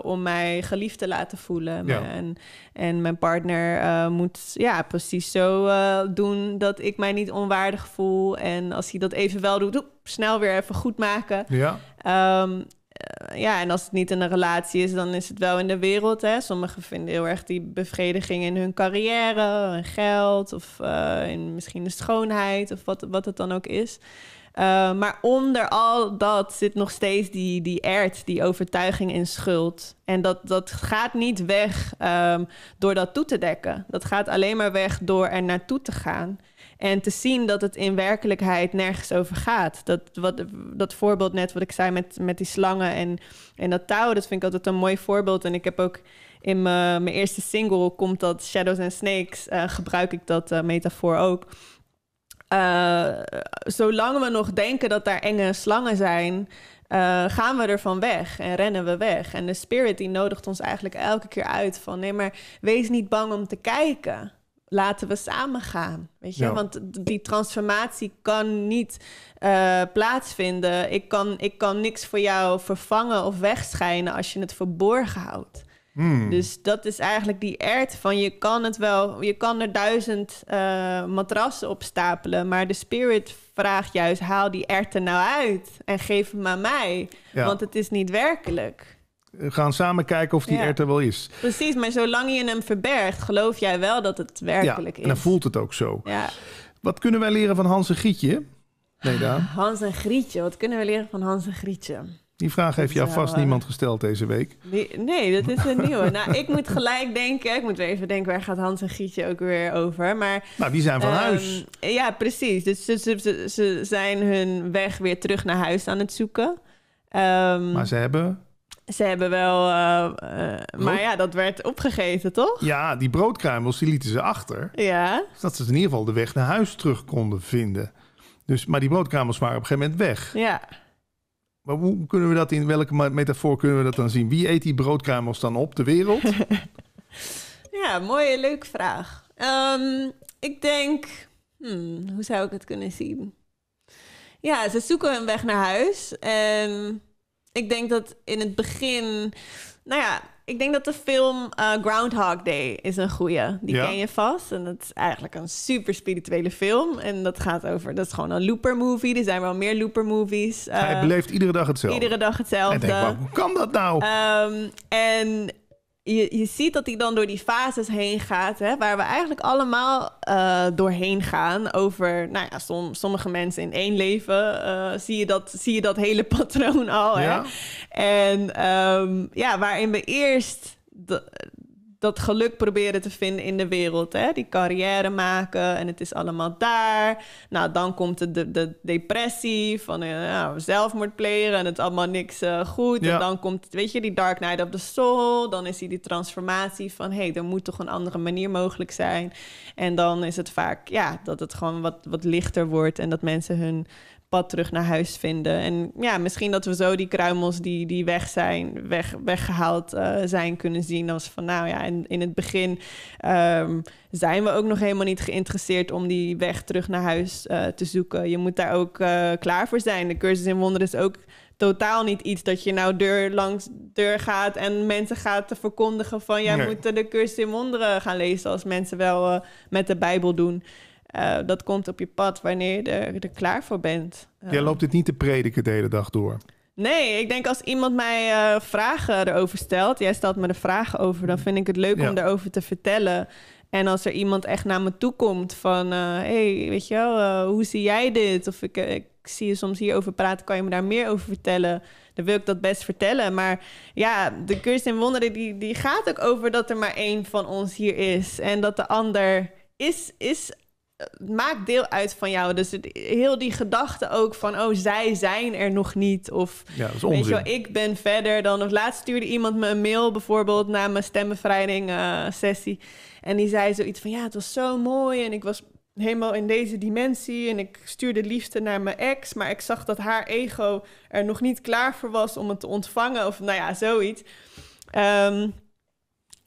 om mij geliefd te laten voelen. En, en mijn partner moet ja, precies zo doen dat ik mij niet onwaardig voel. En als hij dat even wel doet, snel weer even goed maken. Ja. Ehm, eh, ja, en als het niet in een relatie is, dan is het wel in de wereld. Hè. Sommigen vinden heel erg die bevrediging in hun carrière, in geld of eh, in misschien de schoonheid of wat, wat het dan ook is. Eh, maar onder al dat zit nog steeds die, die ert, die overtuiging in schuld. En dat, dat gaat niet weg ehm, door dat toe te dekken. Dat gaat alleen maar weg door er naartoe te gaan. En te zien dat het in werkelijkheid nergens over gaat. Dat, wat, dat voorbeeld net wat ik zei met, met die slangen en, en dat touw, dat vind ik altijd een mooi voorbeeld. En ik heb ook in mijn eerste single komt dat Shadows and Snakes, eh, gebruik ik dat eh, metafoor ook. Eh, zolang we nog denken dat daar enge slangen zijn, gaan we ervan weg en rennen we weg. En de spirit die nodigt ons eigenlijk elke keer uit van nee, maar wees niet bang om te kijken laten we samen gaan. Weet je? Want die transformatie kan niet eh, plaatsvinden. Ik kan, ik kan niks voor jou vervangen of wegschijnen als je het verborgen houdt. Hmm. Dus dat is eigenlijk die ert van je kan het wel, je kan er duizend eh, matrassen op stapelen, maar de spirit vraagt juist haal die ert er nou uit en geef hem aan mij, want het is niet werkelijk. Eh, gaan samen kijken of die ja. wel is. Precies, maar zolang je hem verbergt, geloof jij wel dat het werkelijk ja, en dan voelt het ook zo. Ja. Wat kunnen wij leren van Hans en Grietje? Nee, dan? Hans en Grietje, wat kunnen we leren van Hans en Grietje? Die vraag heeft jou vast niemand gesteld deze week. Nee, dat is een nieuwe. nou, ik moet gelijk denken. Ik moet even denken, waar gaat Hans en Gietje ook weer over? Maar, nou, die zijn van ehm, huis. Ja, precies. Dus ze, ze, ze, zijn hun weg weer terug naar huis aan het zoeken. Ehm, maar ze hebben ze hebben wel... Eh, eh, maar ja, dat werd opgegeten, toch? Ja, die broodkruimels die lieten ze achter. Ja. Zodat ze in ieder geval de weg naar huis terug konden vinden. Dus, maar die broodkramels waren op een gegeven moment weg. Ja. Maar hoe kunnen we dat in welke metafoor kunnen we dat dan zien? Wie eet die broodkramels dan op? De wereld? ja, mooie, leuke vraag. Ehm, ik denk, hmm, hoe zou ik het kunnen zien? Ja, ze zoeken een weg naar huis en ik denk dat in het begin. Nou ja, ik denk dat de film eh, Groundhog Day is een goeie. Die ja. ken je vast. En dat is eigenlijk een super spirituele film. En dat gaat over... Dat is gewoon een looper movie. Er zijn wel meer looper movies. Hij eh, beleeft iedere dag hetzelfde. Iedere dag hetzelfde. En hoe kan dat nou? Ehm, en je, je ziet dat hij dan door die fases heen gaat, hè, waar we eigenlijk allemaal eh, doorheen gaan. Over, nou ja, som, sommige mensen in één leven eh, zie, je dat, zie je dat hele patroon al. Hè? En ehm, ja, waarin we eerst dat geluk proberen te vinden in de wereld. Hè? Die carrière maken en het is allemaal daar. Nou, dan komt de, de, de depressie van uh, zelfmoord plegen en het allemaal niks eh, goed. En dan komt, weet je, die Dark night of the Soul. Dan is die, die transformatie van, hé, hey, er moet toch een andere manier mogelijk zijn. En dan is het vaak, ja, dat het gewoon wat, wat lichter wordt en dat mensen hun pad terug naar huis vinden. En ja, misschien dat we zo die kruimels die, die weg zijn, weg, weggehaald eh, zijn, kunnen zien. Als van nou ja, in, in het begin ehm, zijn we ook nog helemaal niet geïnteresseerd om die weg terug naar huis eh, te zoeken. Je moet daar ook eh, klaar voor zijn. De cursus in wonder is ook totaal niet iets dat je nou deur langs deur gaat en mensen gaat verkondigen van jij nee. moet de cursus in wonderen gaan lezen als mensen wel met de Bijbel doen. Eh, dat komt op je pad wanneer je er, klaar voor bent. Jij eh. loopt dit niet te prediken de hele dag door? Nee, ik denk als iemand mij eh, vragen erover stelt, jij stelt me de vragen over, dan vind ik het leuk om erover te vertellen. En als er iemand echt naar me toe komt van, hey, weet je wel, hoe zie jij dit? Of ik, ik zie je soms hierover praten, kan je me daar meer over vertellen? Dan wil ik dat best vertellen. Maar ja, de kunst in wonderen, die, die gaat ook over dat er maar één van ons hier is. En dat de ander is, is eh, maakt deel uit van jou. Dus het, heel die gedachte ook van, oh, zij zijn er nog niet. Of ja, dat weet je ik ben verder dan. Of laatst stuurde iemand me een mail bijvoorbeeld na mijn stemmenvrijding uh, sessie. En die zei zoiets van, ja, het was zo mooi en ik was helemaal in deze dimensie. En ik stuurde liefde naar mijn ex, maar ik zag dat haar ego er nog niet klaar voor was om het te ontvangen. Of nou ja, zoiets. Ehm,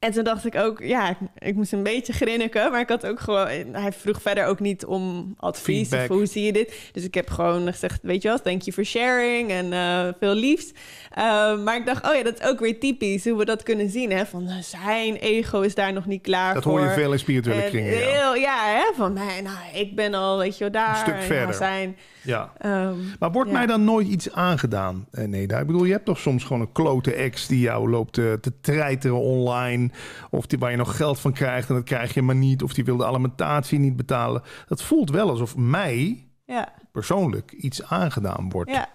en toen dacht ik ook, ja, ik moest een beetje grinniken, maar ik had ook gewoon, hij vroeg verder ook niet om advies Feedback. hoe zie je dit. Dus ik heb gewoon gezegd, weet je wat thank you for sharing en eh, veel liefst. Ehm, maar ik dacht, oh ja, dat is ook weer typisch hoe we dat kunnen zien. Hè? Van eh, zijn ego is daar nog niet klaar dat voor. Dat hoor je veel in spirituele en kringen. Heel, ja, hè? van mij, nou, ik ben al, weet je daar. Een stuk verder. Zijn. Ja. Ehm, maar wordt mij dan nooit iets aangedaan? Eh, nee, daar, ik bedoel, je hebt toch soms gewoon een klote ex die jou loopt te, te treiteren online. Of die, waar je nog geld van krijgt en dat krijg je maar niet. Of die wil de alimentatie niet betalen. Dat voelt wel alsof mij ja. persoonlijk iets aangedaan wordt. Ja.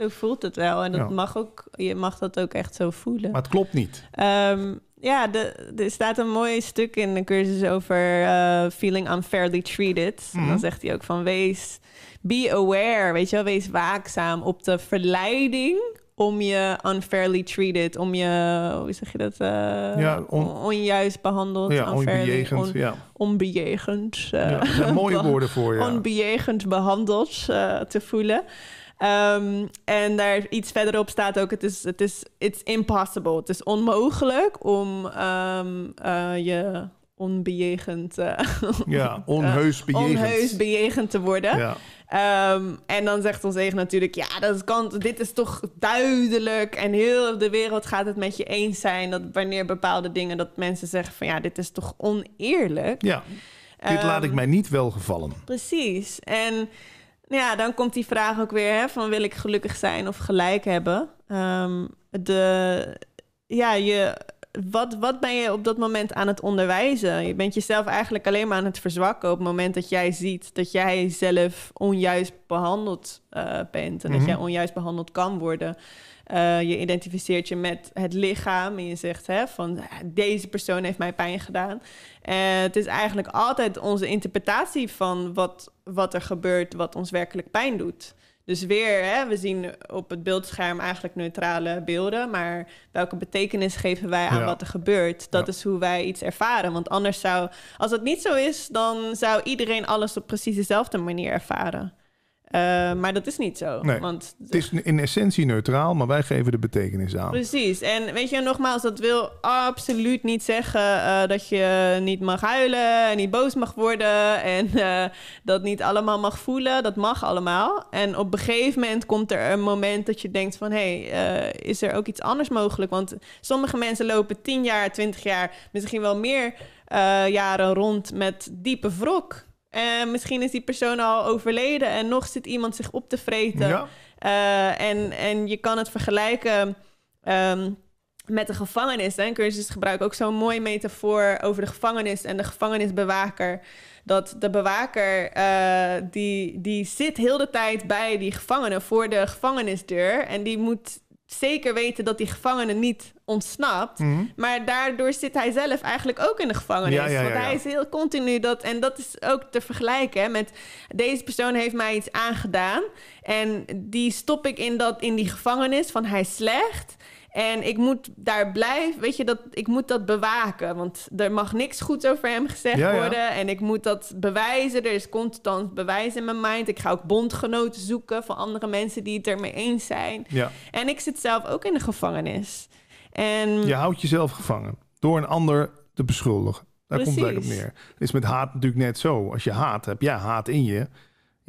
Zo voelt het wel. En dat mag ook, je mag dat ook echt zo voelen. Maar het klopt niet. Ehm, ja, de, er staat een mooi stuk in de cursus over uh, feeling unfairly treated. dan mhm. zegt hij ook van wees, be aware, weet je wel, wees waakzaam op de verleiding om je unfairly treated, om je, hoe zeg je dat? Eh, ja, onjuist behandeld. Ja, onbejegend. Onbejegend. Eh, mooie woorden voor je. Ja. Onbejegend behandeld te voelen. Ehm, en daar iets verderop staat ook: het is, het is it's impossible. Het is onmogelijk om ehm, eh, je onbejegend. Eh, ja, eh, onheus bejegend. te worden. Ja. Ehm, en dan zegt ons eigen natuurlijk: ja, dat kan, dit is toch duidelijk. En heel de wereld gaat het met je eens zijn. Dat wanneer bepaalde dingen, dat mensen zeggen: van ja, dit is toch oneerlijk. Ja, dit laat ik mij niet wel welgevallen. Precies. En ja, dan komt die vraag ook weer hè, van wil ik gelukkig zijn of gelijk hebben. Ehm, de, ja, je, wat, wat ben je op dat moment aan het onderwijzen? Je bent jezelf eigenlijk alleen maar aan het verzwakken op het moment dat jij ziet dat jij zelf onjuist behandeld eh, bent en dat mhm. jij onjuist behandeld kan worden. Eh, je identificeert je met het lichaam en je zegt hè, van deze persoon heeft mij pijn gedaan. Uh, het is eigenlijk altijd onze interpretatie van wat wat er gebeurt wat ons werkelijk pijn doet. Dus weer, hè, we zien op het beeldscherm eigenlijk neutrale beelden, maar welke betekenis geven wij aan wat er gebeurt? Dat is hoe wij iets ervaren. Want anders zou, als dat niet zo is, dan zou iedereen alles op precies dezelfde manier ervaren. Eh, maar dat is niet zo. want, het is in essentie neutraal, maar wij geven de betekenis aan. Precies. En weet je, nogmaals, dat wil absoluut niet zeggen eh, dat je niet mag huilen en niet boos mag worden en eh, dat niet allemaal mag voelen. Dat mag allemaal. En op een gegeven moment komt er een moment dat je denkt van, hé, hey, is er ook iets anders mogelijk? Want sommige mensen lopen 10 jaar, 20 jaar, misschien wel meer jaren rond met diepe wrok en eh, misschien is die persoon al overleden en nog zit iemand zich op te vreten. Eh, en, en je kan het vergelijken ehm, met de gevangenis. En cursus gebruiken ook zo'n mooie metafoor over de gevangenis en de gevangenisbewaker. Dat de bewaker eh, die, die zit heel de tijd bij die gevangenen voor de gevangenisdeur. En die moet zeker weten dat die gevangene niet ontsnapt. Mhm. Maar daardoor zit hij zelf eigenlijk ook in de gevangenis. want hij is heel continu dat. En dat is ook te vergelijken met deze persoon heeft mij iets aangedaan. En die stop ik in, dat, in die gevangenis van hij is slecht. En ik moet daar blijven, weet je, dat, ik moet dat bewaken. Want er mag niks goeds over hem gezegd worden. En ik moet dat bewijzen. Er is constant bewijs in mijn mind. Ik ga ook bondgenoten zoeken van andere mensen die het ermee eens zijn. Ja. En ik zit zelf ook in de gevangenis. En... Je houdt jezelf gevangen door een ander te beschuldigen. Daar komt het op neer. Het is met haat natuurlijk net zo. Als je haat, hebt, jij haat in je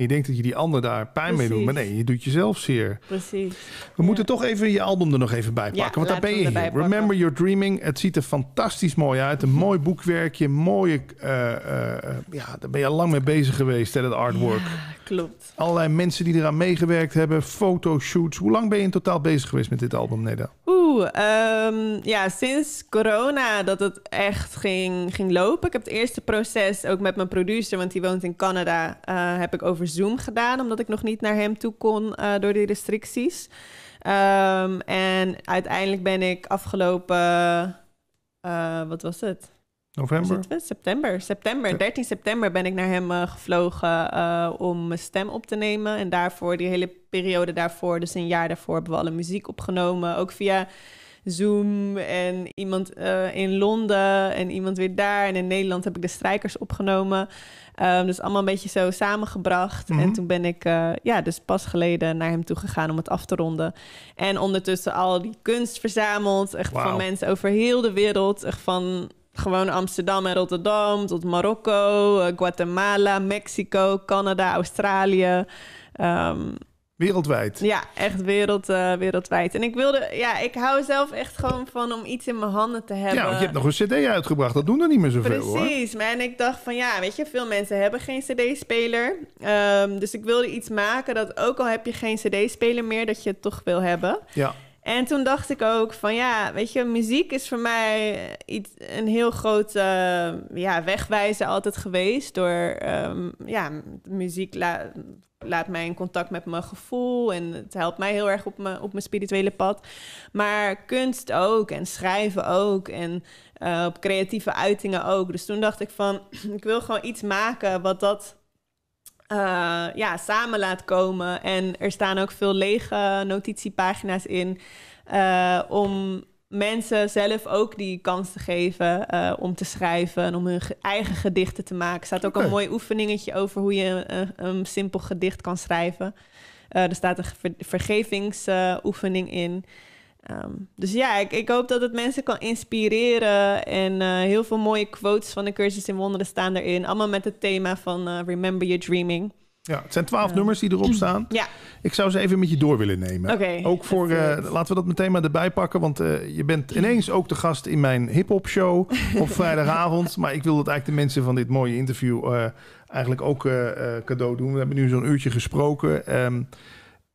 je denkt dat je die ander daar pijn mee doet. Maar nee, je doet jezelf zeer. Precies. We moeten toch even je album er nog even bij pakken. want daar ben je hier. Remember Your Dreaming. Het ziet er fantastisch mooi uit. Een mooi boekwerkje. Mooie... Eh, eh, eh, ja, daar ben je al lang mee bezig geweest, hè, dat artwork. Klopt. Allerlei mensen die eraan meegewerkt hebben, fotoshoots. Hoe lang ben je in totaal bezig geweest met dit album, Neda? Oeh, ehm, ja, sinds corona dat het echt ging, ging lopen. Ik heb het eerste proces ook met mijn producer, want die woont in Canada, eh, heb ik over Zoom gedaan, omdat ik nog niet naar hem toe kon eh, door die restricties. Ehm, en uiteindelijk ben ik afgelopen, eh, wat was het? November? September. September. 13 september ben ik naar hem eh, gevlogen eh, om mijn stem op te nemen. En daarvoor, die hele periode daarvoor, dus een jaar daarvoor, hebben we alle muziek opgenomen. Ook via Zoom en iemand eh, in Londen en iemand weer daar. En in Nederland heb ik de strijkers opgenomen. Ehm, dus allemaal een beetje zo samengebracht. En mhm. toen ben ik ja, dus pas geleden naar hem toe gegaan om het af te ronden. En ondertussen al die kunst verzameld. Echt van mensen over heel de wereld. Echt van gewoon Amsterdam en Rotterdam, tot Marokko, eh, Guatemala, Mexico, Canada, Australië. Ehm, wereldwijd. Ja, echt wereld, eh, wereldwijd. En ik wilde, ja, ik hou zelf echt gewoon van om iets in mijn handen te hebben. Ja, je hebt nog een CD uitgebracht, dat doen er niet meer zoveel. Precies, maar en ik dacht van ja, weet je, veel mensen hebben geen CD-speler. Ehm, dus ik wilde iets maken dat ook al heb je geen CD-speler meer, dat je het toch wil hebben. Ja. En toen dacht ik ook van ja, weet je, muziek is voor mij iets, een heel grote ehm, ja, wegwijzer altijd geweest. Door ehm, ja, muziek la laat mij in contact met mijn gevoel en het helpt mij heel erg op mijn, op mijn spirituele pad. Maar kunst ook en schrijven ook en eh, op creatieve uitingen ook. Dus toen dacht ik van ik wil gewoon iets maken wat dat eh, ja, samen laat komen. En er staan ook veel lege notitiepagina's in eh, om mensen zelf ook die kans te geven eh, om te schrijven en om hun eigen gedichten te maken. Er staat ook een mooi oefeningetje over hoe je een, simpel gedicht kan schrijven. er staat een vergevingsoefening in. Ehm, dus ja, ik, ik, hoop dat het mensen kan inspireren. En eh, heel veel mooie quotes van de cursus in wonderen staan erin. Allemaal met het thema van eh, Remember Your Dreaming. Ja, het zijn twaalf nummers die erop staan. Ja. Ik zou ze even met je door willen nemen. Okay, ook voor, eh, laten we dat meteen maar erbij pakken. Want je bent ineens ook de gast in mijn hip-hop show op vrijdagavond. maar ik wil dat eigenlijk de mensen van dit mooie interview eigenlijk ook cadeau doen. We hebben nu zo'n uurtje gesproken. Ehm,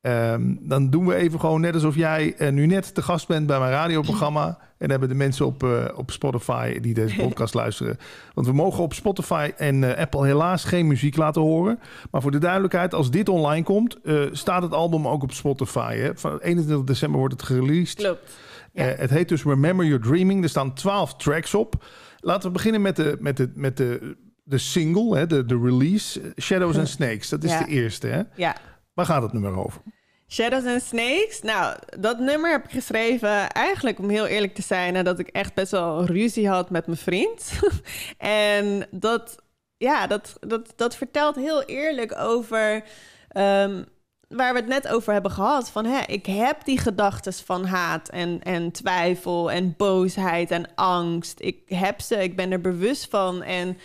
Ehm, dan doen we even gewoon net alsof jij eh, nu net te gast bent bij mijn radioprogramma. En hebben de mensen op, eh, op Spotify die deze podcast luisteren. Want we mogen op Spotify en eh, Apple helaas geen muziek laten horen. Maar voor de duidelijkheid, als dit online komt, staat het album ook op Spotify. Hè? Van 21 december wordt het gereleased. Klopt. het heet dus Remember Your Dreaming. Er staan 12 tracks op. Laten we beginnen met de, met de, met de, de single, hè? De, de release. Shadows and Snakes, dat is de eerste. Hè? Ja. Waar gaat het nummer over? Shadows and Snakes. Nou, dat nummer heb ik geschreven eigenlijk om heel eerlijk te zijn nadat ik echt best wel ruzie had met mijn vriend. en dat, ja, dat, dat, dat vertelt heel eerlijk over ehm, waar we het net over hebben gehad. Van hè, ik heb die gedachten van haat en, en twijfel en boosheid en angst. Ik heb ze, ik ben er bewust van. En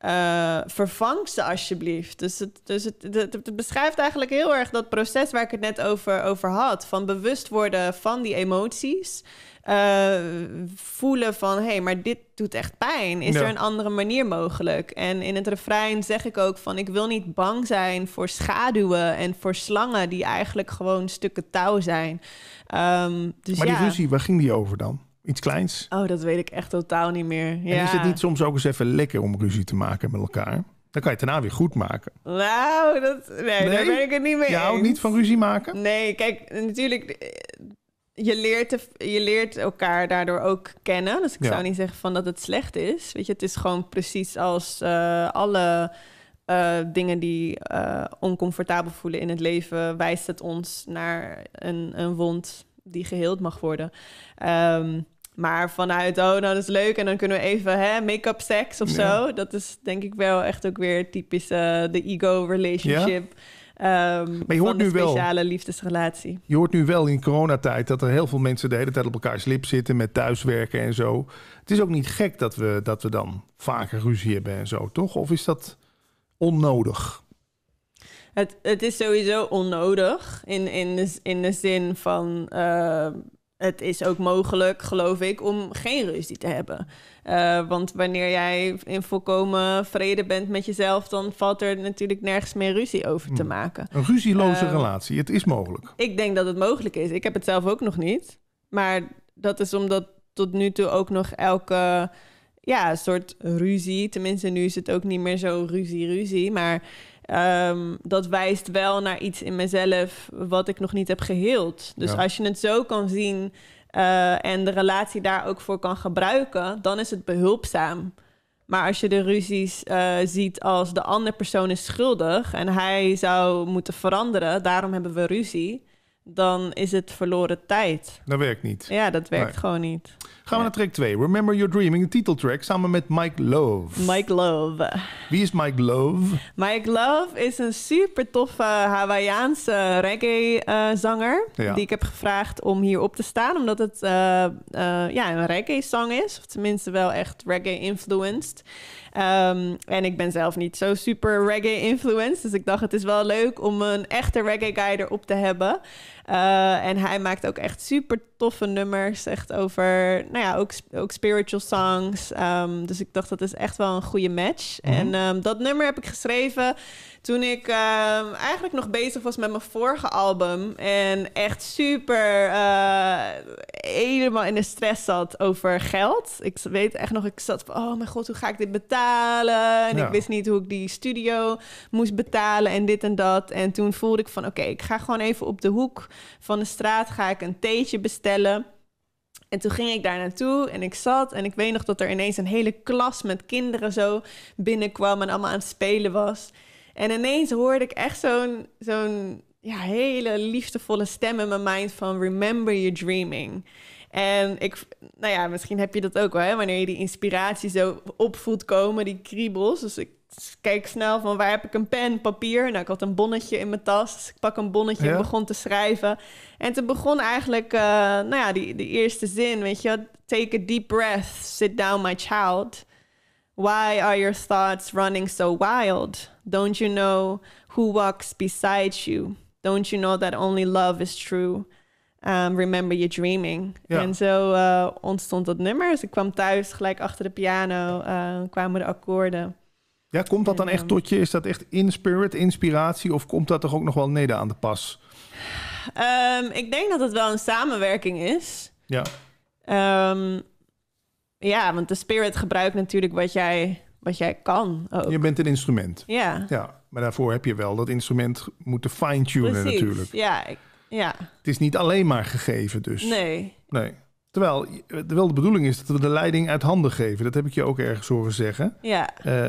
uh, eh, vervang ze alsjeblieft. Dus, het, dus het, beschrijft eigenlijk heel erg dat proces waar ik het net over, over had. Van bewust worden van die emoties. Eh, voelen van, hé, hey, maar dit doet echt pijn. Is er een andere manier mogelijk? En in het refrein zeg ik ook van, ik wil niet bang zijn voor schaduwen en voor slangen die eigenlijk gewoon stukken touw zijn. Ehm, dus maar die ruzie, waar ging die over dan? Iets kleins. Oh, dat weet ik echt totaal niet meer. Ja. En is het niet soms ook eens even lekker om ruzie te maken met elkaar? Dan kan je het daarna weer goed maken. Nou, dat, nee, daar ben ik het niet mee. Je houdt niet van ruzie maken? Nee, kijk, natuurlijk. Eh, je leert, je leert elkaar daardoor ook kennen. Dus ik zou niet zeggen van dat het slecht is. Weet je, het is gewoon precies als eh, alle eh, dingen die oncomfortabel voelen in het leven, wijst het ons naar een, een wond die geheeld mag worden. Ehm, maar vanuit, oh, nou, dat is leuk. En dan kunnen we even make-up seks of zo. Dat is denk ik wel echt ook weer typisch eh, de ego-relationship. Ehm, maar je hoort nu wel. speciale liefdesrelatie. Je hoort nu wel in coronatijd dat er heel veel mensen de hele tijd op elkaars lip zitten met thuiswerken en zo. Het is ook niet gek dat we, dat we dan vaker ruzie hebben en zo, toch? Of is dat onnodig? Het, het is sowieso onnodig in, in, de, in de zin van. Eh, het is ook mogelijk, geloof ik, om geen ruzie te hebben. Eh, want wanneer jij in volkomen vrede bent met jezelf, dan valt er natuurlijk nergens meer ruzie over te hmm. maken. Een ruzieloze eh, relatie, het is mogelijk. Ik denk dat het mogelijk is. Ik heb het zelf ook nog niet. Maar dat is omdat tot nu toe ook nog elke ja, soort ruzie, tenminste nu is het ook niet meer zo ruzie-ruzie, maar Ehm, dat wijst wel naar iets in mezelf wat ik nog niet heb geheeld. Dus als je het zo kan zien eh, en de relatie daar ook voor kan gebruiken, dan is het behulpzaam. Maar als je de ruzies eh, ziet als de andere persoon is schuldig en hij zou moeten veranderen, daarom hebben we ruzie dan is het verloren tijd. Dat werkt niet. Ja, dat werkt gewoon niet. Gaan we naar track 2. Remember Your Dreaming, de titeltrack, samen met Mike Love. Mike Love. Wie is Mike Love? Mike Love is een super toffe Hawaiiaanse reggae-zanger. Eh, die ik heb gevraagd om hier op te staan, omdat het eh, eh, ja, een reggae-song is. Of tenminste wel echt reggae-influenced. Ehm, en ik ben zelf niet zo super reggae-influenced. Dus ik dacht, het is wel leuk om een echte reggae guider op te hebben. Eh, en hij maakt ook echt super toffe nummers. Echt over, nou ja, ook, ook spiritual songs. Ehm, dus ik dacht, dat is echt wel een goede match. Mhm. En ehm, dat nummer heb ik geschreven toen ik ehm, eigenlijk nog bezig was met mijn vorige album. En echt super eh, helemaal in de stress zat over geld. Ik weet echt nog, ik zat van, oh mijn god, hoe ga ik dit betalen? En ik wist niet hoe ik die studio moest betalen en dit en dat. En toen voelde ik van, oké, ik ga gewoon even op de hoek van de straat ga ik een theetje bestellen. En toen ging ik daar naartoe en ik zat. En ik weet nog dat er ineens een hele klas met kinderen zo binnenkwam en allemaal aan het spelen was. En ineens hoorde ik echt zo'n zo'n ja, hele liefdevolle stem in mijn mind van remember your dreaming. En ik, nou ja, misschien heb je dat ook wel, hè? wanneer je die inspiratie zo opvoelt komen, die kriebels. Dus ik kijk snel van waar heb ik een pen, papier. Nou, ik had een bonnetje in mijn tas. Dus ik pak een bonnetje en begon te schrijven. En toen begon eigenlijk, eh, nou ja, die, de eerste zin, weet je. Take a deep breath, sit down my child. Why are your thoughts running so wild? Don't you know who walks beside you? Don't you know that only love is true? Um, remember your Dreaming. En zo eh, ontstond dat nummer. Dus ik kwam thuis gelijk achter de piano, uh, kwamen de akkoorden. Ja, komt dat dan echt tot je? Is dat echt in spirit, inspiratie? Of komt dat toch ook nog wel neder aan de pas? Ehm, ik denk dat het wel een samenwerking is. Ja. Ehm, ja, want de spirit gebruikt natuurlijk wat jij, wat jij kan. Ook. Je bent een instrument. Ja. ja. Maar daarvoor heb je wel dat instrument moeten fine-tunen natuurlijk. Ja, ja. Het is niet alleen maar gegeven dus. Nee. Nee. Terwijl, wel, de bedoeling is dat we de leiding uit handen geven. Dat heb ik je ook ergens horen zeggen. Ja. Eh,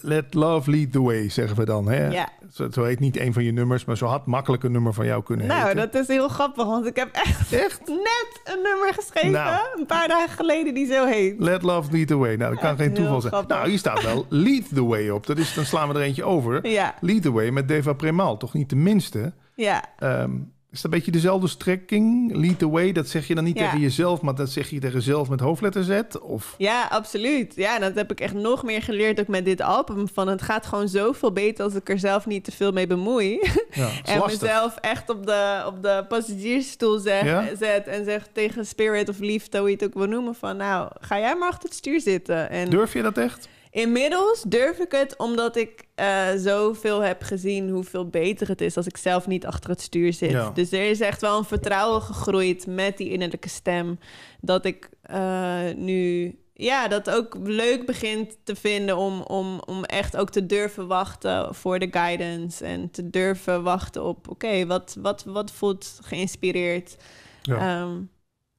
let love lead the way, zeggen we dan. Hè? Ja. Zo, zo, heet niet een van je nummers, maar zo had makkelijk een nummer van jou kunnen nou, heten. Nou, dat is heel grappig, want ik heb echt, net een nummer geschreven. Nou. Een paar dagen geleden die zo heet. Let love lead the way. Nou, dat kan geen toeval zijn. Nou, hier staat wel lead the way op. Dat is, dan slaan we er eentje over. Ja. Lead the way met Deva Premal. Toch niet de minste. Ja. Ehm, is dat een beetje dezelfde strekking? Lead the way, dat zeg je dan niet tegen jezelf, maar dat zeg je tegen jezelf met hoofdletter Z? Of? Ja, absoluut. Ja, dat heb ik echt nog meer geleerd ook met dit album. Van het gaat gewoon zoveel beter als ik er zelf niet te veel mee bemoei. Ja, en mezelf echt op de, op de passagiersstoel zet en zeg tegen spirit of liefde, hoe je het ook wil noemen, van nou, ga jij maar achter het stuur zitten. En... Durf je dat echt? Inmiddels durf ik het omdat ik uh, zoveel heb gezien hoeveel beter het is als ik zelf niet achter het stuur zit. Dus er is echt wel een vertrouwen gegroeid met die innerlijke stem. Dat ik eh, nu ja, dat ook leuk begint te vinden om, om, om echt ook te durven wachten voor de guidance. En te durven wachten op oké, wat, wat, wat voelt geïnspireerd. Ja. Ehm,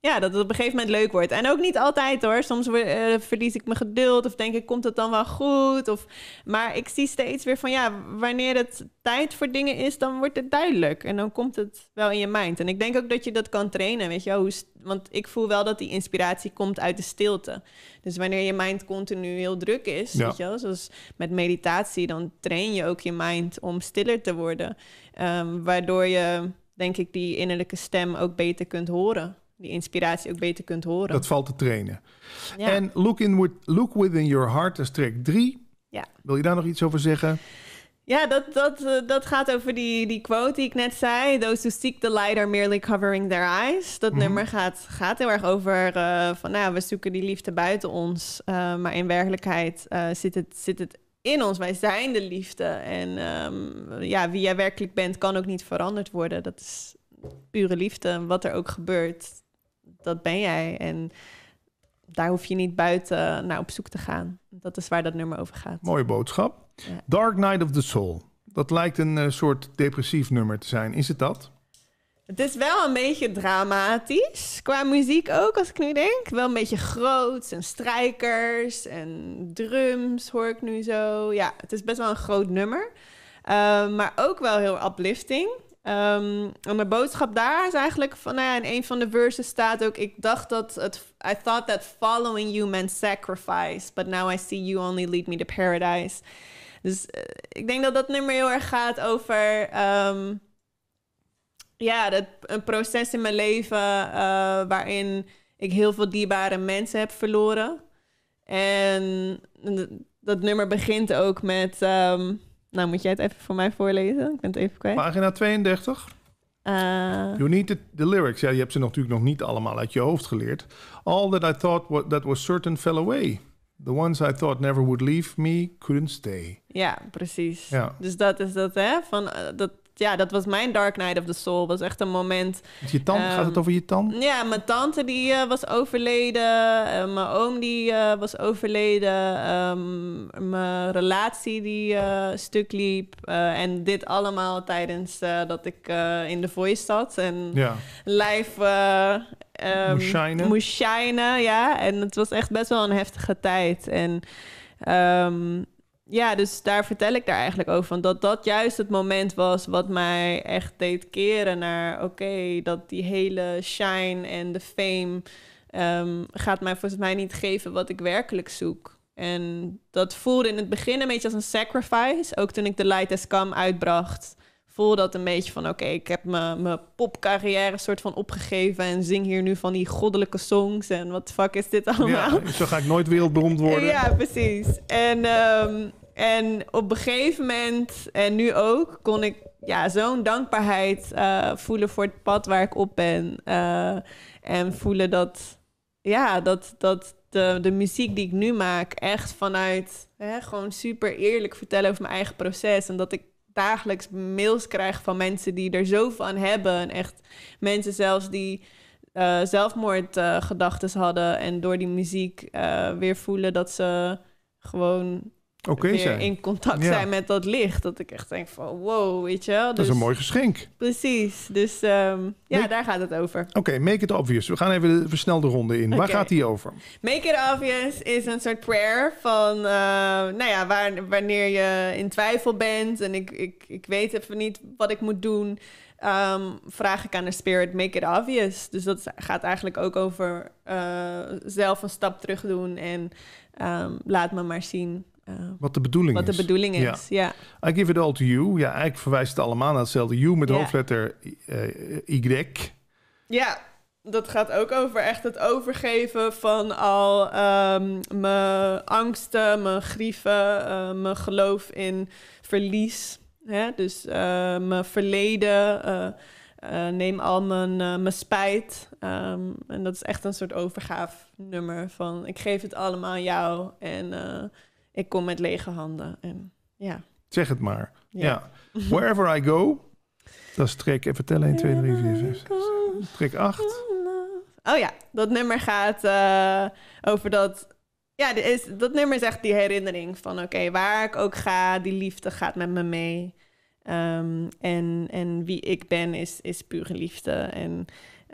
ja, dat het op een gegeven moment leuk wordt. En ook niet altijd hoor. Soms eh, verlies ik mijn geduld of denk ik, komt het dan wel goed? Of, maar ik zie steeds weer van ja, wanneer het tijd voor dingen is, dan wordt het duidelijk. En dan komt het wel in je mind. En ik denk ook dat je dat kan trainen, weet je wel. want ik voel wel dat die inspiratie komt uit de stilte. Dus wanneer je mind continu heel druk is, weet je wel, zoals met meditatie, dan train je ook je mind om stiller te worden. Ehm, waardoor je, denk ik, die innerlijke stem ook beter kunt horen die inspiratie ook beter kunt horen. Dat valt te trainen. En look, in, look Within Your Heart, dat is track 3. Ja. Wil je daar nog iets over zeggen? Ja, dat, dat, eh, dat gaat over die, die quote die ik net zei. Those who seek the light are merely covering their eyes. Dat mhm. nummer gaat, gaat heel erg over eh, van, nou, we zoeken die liefde buiten ons. Eh, maar in werkelijkheid zit, het, zit het in ons. Wij zijn de liefde. En ehm, ja, wie jij werkelijk bent, kan ook niet veranderd worden. Dat is pure liefde, wat er ook gebeurt dat ben jij. En daar hoef je niet buiten eh, naar op zoek te gaan. Dat is waar dat nummer over gaat. Mooie boodschap. Dark Night of the Soul. Dat lijkt een eh, soort depressief nummer te zijn. Is het dat? Het is wel een beetje dramatisch. Qua muziek ook, als ik nu denk. Wel een beetje groots en strijkers en drums hoor ik nu zo. Ja, het is best wel een groot nummer. Ehm, maar ook wel heel uplifting. Um, en de boodschap daar is eigenlijk van, nou ja, in een van de verses staat ook, ik dacht dat het, I thought that following you meant sacrifice, but now I see you only lead me to paradise. Dus eh, ik denk dat dat nummer heel erg gaat over, um, ja, dat, een proces in mijn leven eh, waarin ik heel veel dierbare mensen heb verloren. En dat nummer begint ook met. Ehm, nou, moet jij het even voor mij voorlezen? Ik ben het even kwijt. Pagina 32. Uh... Eh, you need the, lyrics. Ja, je hebt ze natuurlijk nog niet allemaal uit je hoofd geleerd. All that I thought what, that was certain fell away. The ones I thought never would leave me couldn't stay. Ja, precies. Ja. Dus dat is dat, hè? Van, eh, dat ja, dat was mijn Dark Night of the Soul. Was echt een moment. je tante, ehm, gaat het over je tante? Ja, mijn tante die uh, was overleden. Eh, mijn oom die uh, was overleden. Ehm, mijn relatie die stuk liep. en dit allemaal tijdens dat ik in de voice zat. En ja. live. Um, moest, shinen. ja. En het was echt best wel een heftige tijd. En ja, dus daar vertel ik daar eigenlijk over. Van dat dat juist het moment was wat mij echt deed keren naar oké, dat die hele shine en de fame ehm, gaat mij volgens mij niet geven wat ik werkelijk zoek. En dat voelde in het begin een beetje als een sacrifice. Ook toen ik de Light as Come uitbracht, voelde dat een beetje van... oké, ik heb mijn popcarrière soort van opgegeven... en zing hier nu van die goddelijke songs en wat fuck is dit allemaal? Ja, zo ga ik nooit wereldberoemd worden. Ja, precies. En ehm, en op een gegeven moment, en nu ook, kon ik ja, zo'n dankbaarheid eh, voelen voor het pad waar ik op ben. Eh, en voelen dat, ja, dat, dat de, de muziek die ik nu maak echt vanuit hè, gewoon super eerlijk vertellen over mijn eigen proces. En dat ik dagelijks mails krijg van mensen die er zoveel van hebben. En echt mensen zelfs die uh, zelfmoordgedachten hadden en door die muziek weer voelen dat ze gewoon okay in contact zijn met dat licht. Dat ik echt denk van wow, weet je wel. dat is dus een mooi geschenk. Precies. Dus ehm, ja, daar gaat het over. Oké, Make It Obvious. We gaan even de versnelde ronde in. Waar gaat die over? Make It Obvious is een soort prayer van, eh, nou ja, wanneer je in twijfel bent en ik, ik, ik weet even niet wat ik moet doen. Ehm, vraag ik aan de spirit, make it obvious. Dus dat gaat eigenlijk ook over eh, zelf een stap terug doen en ehm, laat me maar zien Ehm, wat de bedoeling is. Wat de bedoeling is, ja. I give it all to you. Ja, eigenlijk verwijst het allemaal naar hetzelfde. You met hoofdletter eh, Y. Ja, dat gaat ook over echt het overgeven van al ehm, mijn angsten, mijn grieven, eh, mijn geloof in verlies. Hè? Dus eh, mijn verleden. neem al mijn, mijn spijt. Ehm, en dat is echt een soort overgaafnummer van ik geef het allemaal aan jou. En ik kom met lege handen. En, ja. Zeg het maar. Ja. Wherever I go. Dat is trek, even tellen. 1, 2, 3, 4, 5, 6. Trek 8. Oh ja, dat nummer gaat uh, over dat... Ja, is, dat nummer is echt die herinnering van... Oké, waar ik ook ga, die liefde gaat met me mee. Um, en, en wie ik ben is, is pure liefde. En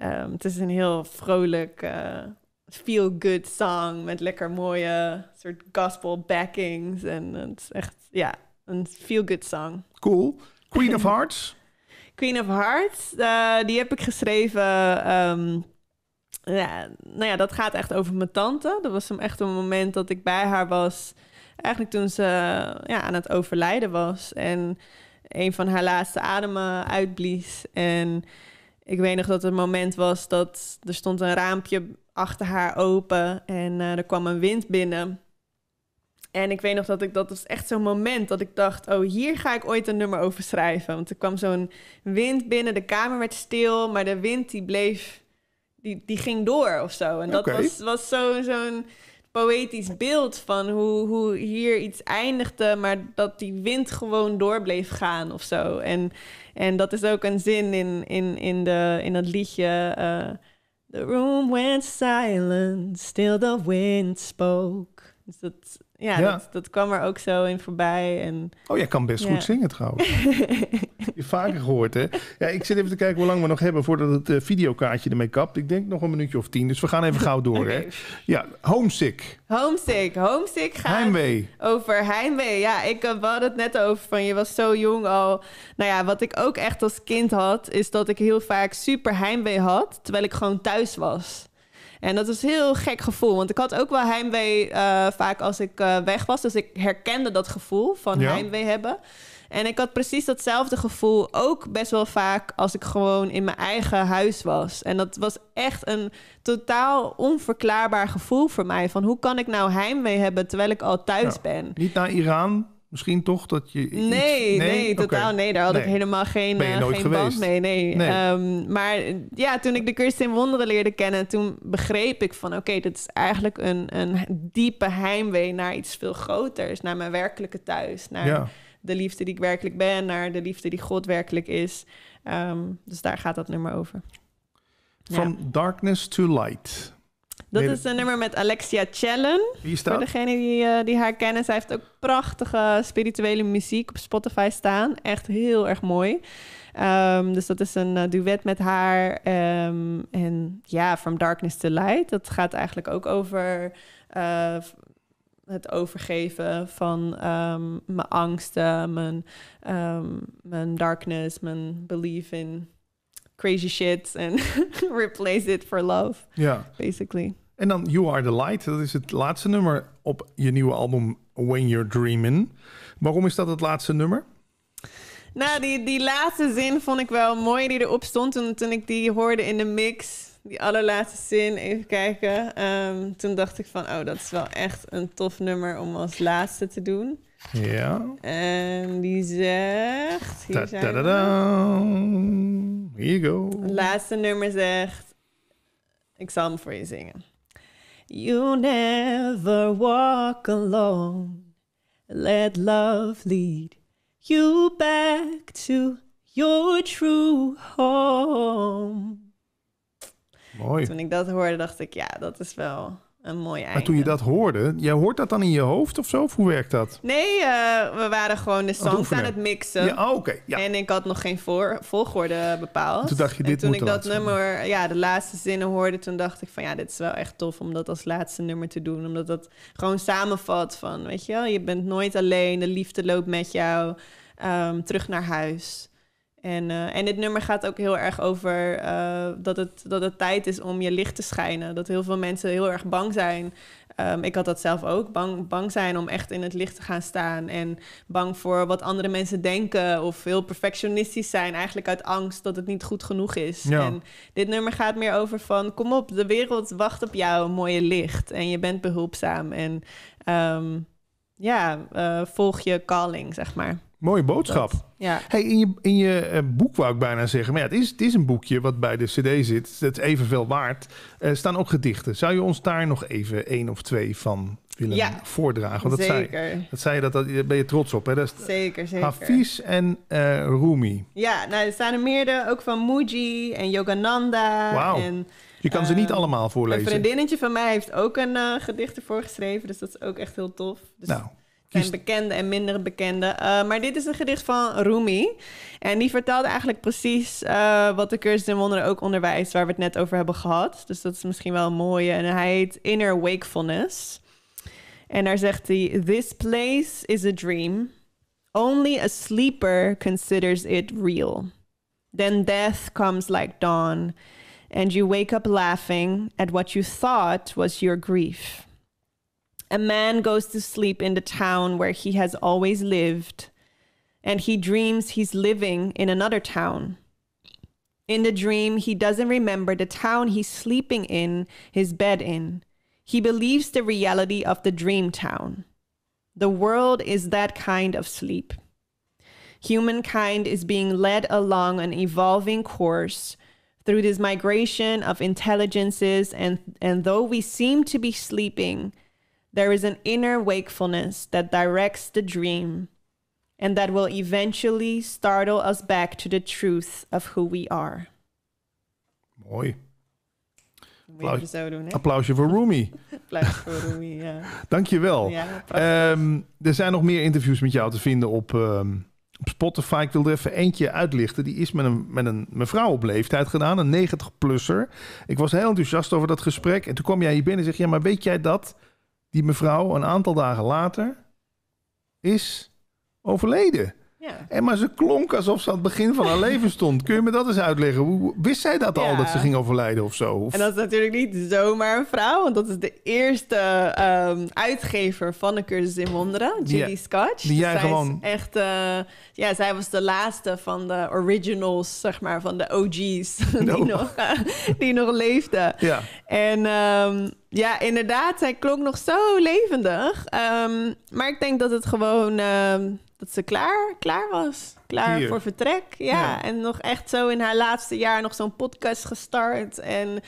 um, het is een heel vrolijk... Uh, feel-good song met lekker mooie soort gospel backings. En het is echt, ja, een feel-good song. Cool. Queen of Hearts? Queen of Hearts, eh, die heb ik geschreven. Ehm, ja, nou ja, dat gaat echt over mijn tante. Dat was hem echt een moment dat ik bij haar was. Eigenlijk toen ze ja, aan het overlijden was. En een van haar laatste ademen uitblies. En ik weet nog dat het moment was dat er stond een raampje achter haar open en eh, er kwam een wind binnen. En ik weet nog dat ik dat was echt zo'n moment dat ik dacht: oh, hier ga ik ooit een nummer over schrijven. Want er kwam zo'n wind binnen, de kamer werd stil, maar de wind die bleef, die, die ging door of zo. En dat was, was zo'n poëtisch beeld van hoe, hoe hier iets eindigde, maar dat die wind gewoon door bleef gaan of zo. En, en dat is ook een zin in, in, in, de, in dat liedje. Eh, The room went silent, still the wind spoke. It's, it's, Ja, Dat, kwam er ook zo in voorbij. En, oh, jij kan best goed zingen trouwens. je vaker gehoord, hè? Ja, ik zit even te kijken hoe lang we nog hebben voordat het eh, videokaartje ermee kapt. Ik denk nog een minuutje of tien, dus we gaan even gauw door, hè? Ja, homesick. Homesick. Homesick gaat heimwee. over heimwee. Ja, ik, had eh, we het net over van je was zo jong al. Nou ja, wat ik ook echt als kind had, is dat ik heel vaak super heimwee had, terwijl ik gewoon thuis was. En dat is een heel gek gevoel. Want ik had ook wel heimwee eh, vaak als ik eh, weg was. Dus ik herkende dat gevoel van heimwee hebben. En ik had precies datzelfde gevoel ook best wel vaak als ik gewoon in mijn eigen huis was. En dat was echt een totaal onverklaarbaar gevoel voor mij. Van hoe kan ik nou heimwee hebben terwijl ik al thuis ja. ben? Niet naar Iran, Misschien toch dat je. Nee, nee, totaal nee. Daar had ik helemaal geen, eh, nooit geen band mee. Nee. nee. Ehm, maar ja, toen ik de Kirsten in Wonderen leerde kennen, toen begreep ik van oké, dat is eigenlijk een, een diepe heimwee naar iets veel groters, naar mijn werkelijke thuis. Naar de liefde die ik werkelijk ben, naar de liefde die God werkelijk is. Ehm, dus daar gaat dat nummer over. From darkness to light. Dat is een nummer met Alexia Challen. Voor degene die, eh, die haar kennen. Zij heeft ook prachtige spirituele muziek op Spotify staan. Echt heel erg mooi. Ehm, dus dat is een eh, duet met haar. Ehm, en ja, From Darkness to Light. Dat gaat eigenlijk ook over eh, het overgeven van ehm, mijn angsten, mijn, mijn darkness, mijn belief in crazy shit en replace it for love. Ja. Basically. En dan You Are The Light, dat is het laatste nummer op je nieuwe album When You're Dreaming. Waarom is dat het laatste nummer? Nou, die, die laatste zin vond ik wel mooi die erop stond toen, toen ik die hoorde in de mix. Die allerlaatste zin, even kijken. Ehm, toen dacht ik van, oh, dat is wel echt een tof nummer om als laatste te doen. Ja. En die zegt... Hier, da, da, da, da. Here you go. laatste nummer zegt... Ik zal hem voor je zingen. You never walk alone. Let love lead you back to your true home. Mooi. Toen ik dat hoorde, dacht ik, ja, dat is wel een mooi einde. Maar toen je dat hoorde, jij hoort dat dan in je hoofd of zo? Of hoe werkt dat? Nee, eh, we waren gewoon de songs aan het mixen. Ja, oh, oké. ja. En ik had nog geen volgorde bepaald. Toen dacht je, dit en toen ik dat nummer, ja, de laatste zinnen hoorde, toen dacht ik van ja, dit is wel echt tof om dat als laatste nummer te doen. Omdat dat gewoon samenvat van, weet je wel, je bent nooit alleen, de liefde loopt met jou ehm, terug naar huis. En, eh, en dit nummer gaat ook heel erg over eh, dat, het, dat het tijd is om je licht te schijnen. Dat heel veel mensen heel erg bang zijn. Ehm, ik had dat zelf ook. Bang, bang zijn om echt in het licht te gaan staan. En bang voor wat andere mensen denken. Of heel perfectionistisch zijn. Eigenlijk uit angst dat het niet goed genoeg is. En dit nummer gaat meer over van... Kom op, de wereld wacht op jou, mooie licht. En je bent behulpzaam. En ehm, ja, eh, volg je calling, zeg maar. Mooie boodschap. ja. Hey, in je, in je eh, boek wou ik bijna zeggen, maar ja, het, is, het is een boekje wat bij de CD zit. Het is evenveel waard. Er eh, staan ook gedichten. Zou je ons daar nog even één of twee van willen voordragen? Want dat zeker. Zei, dat zei je, dat, dat, ben je trots op. Hè? Dat is zeker, zeker. en eh, Rumi. Ja, nou, er staan er meerdere, ook van Muji en Yogananda. Wauw. Je kan ze niet ehm, allemaal voorlezen. Een vriendinnetje van mij heeft ook een uh, gedicht ervoor geschreven. Dus dat is ook echt heel tof. Dus nou, zijn bekende en minder bekende. Eh, maar dit is een gedicht van Rumi. En die vertelt eigenlijk precies eh, wat de cursus in wonderen ook onderwijst, waar we het net over hebben gehad. Dus dat is misschien wel een mooie. En hij heet Inner Wakefulness. En daar zegt hij: This place is a dream. Only a sleeper considers it real. Then death comes like dawn, and you wake up laughing at what you thought was your grief. A man goes to sleep in the town where he has always lived, and he dreams he's living in another town. In the dream, he doesn't remember the town he's sleeping in, his bed in. He believes the reality of the dream town. The world is that kind of sleep. Humankind is being led along an evolving course through this migration of intelligences, and, and though we seem to be sleeping, There is an inner wakefulness that directs the dream and that will eventually startle us back to the truth of who we are. Mooi. Applausje voor Rumi. applausje voor Rumi, ja. Dankjewel. Ja, ehm, er zijn nog meer interviews met jou te vinden op, ehm, op Spotify. Ik wil er even eentje uitlichten. Die is met een, met een mevrouw op leeftijd gedaan, een 90-plusser. Ik was heel enthousiast over dat gesprek. En toen kom jij hier binnen en zeg... ja, maar weet jij dat die mevrouw een aantal dagen later is overleden. En maar ze klonk alsof ze aan het begin van haar leven stond. Kun je me dat eens uitleggen? Hoe, wist zij dat al, dat ze ging overlijden of zo? En dat is natuurlijk niet zomaar een vrouw, want dat is de eerste um, uitgever van de cursus in wonderen, Judy Scotch. Die jij gewoon... Echt, eh, ja, zij was de laatste van de originals, zeg maar, van de OG's, eh, die, nog, die nog leefden. Ja. En... Ehm, ja, inderdaad, zij klonk nog zo levendig. Ehm, maar ik denk dat het gewoon dat ze klaar, klaar was. Klaar voor vertrek. Ja. en nog echt zo in haar laatste jaar nog zo'n podcast gestart. En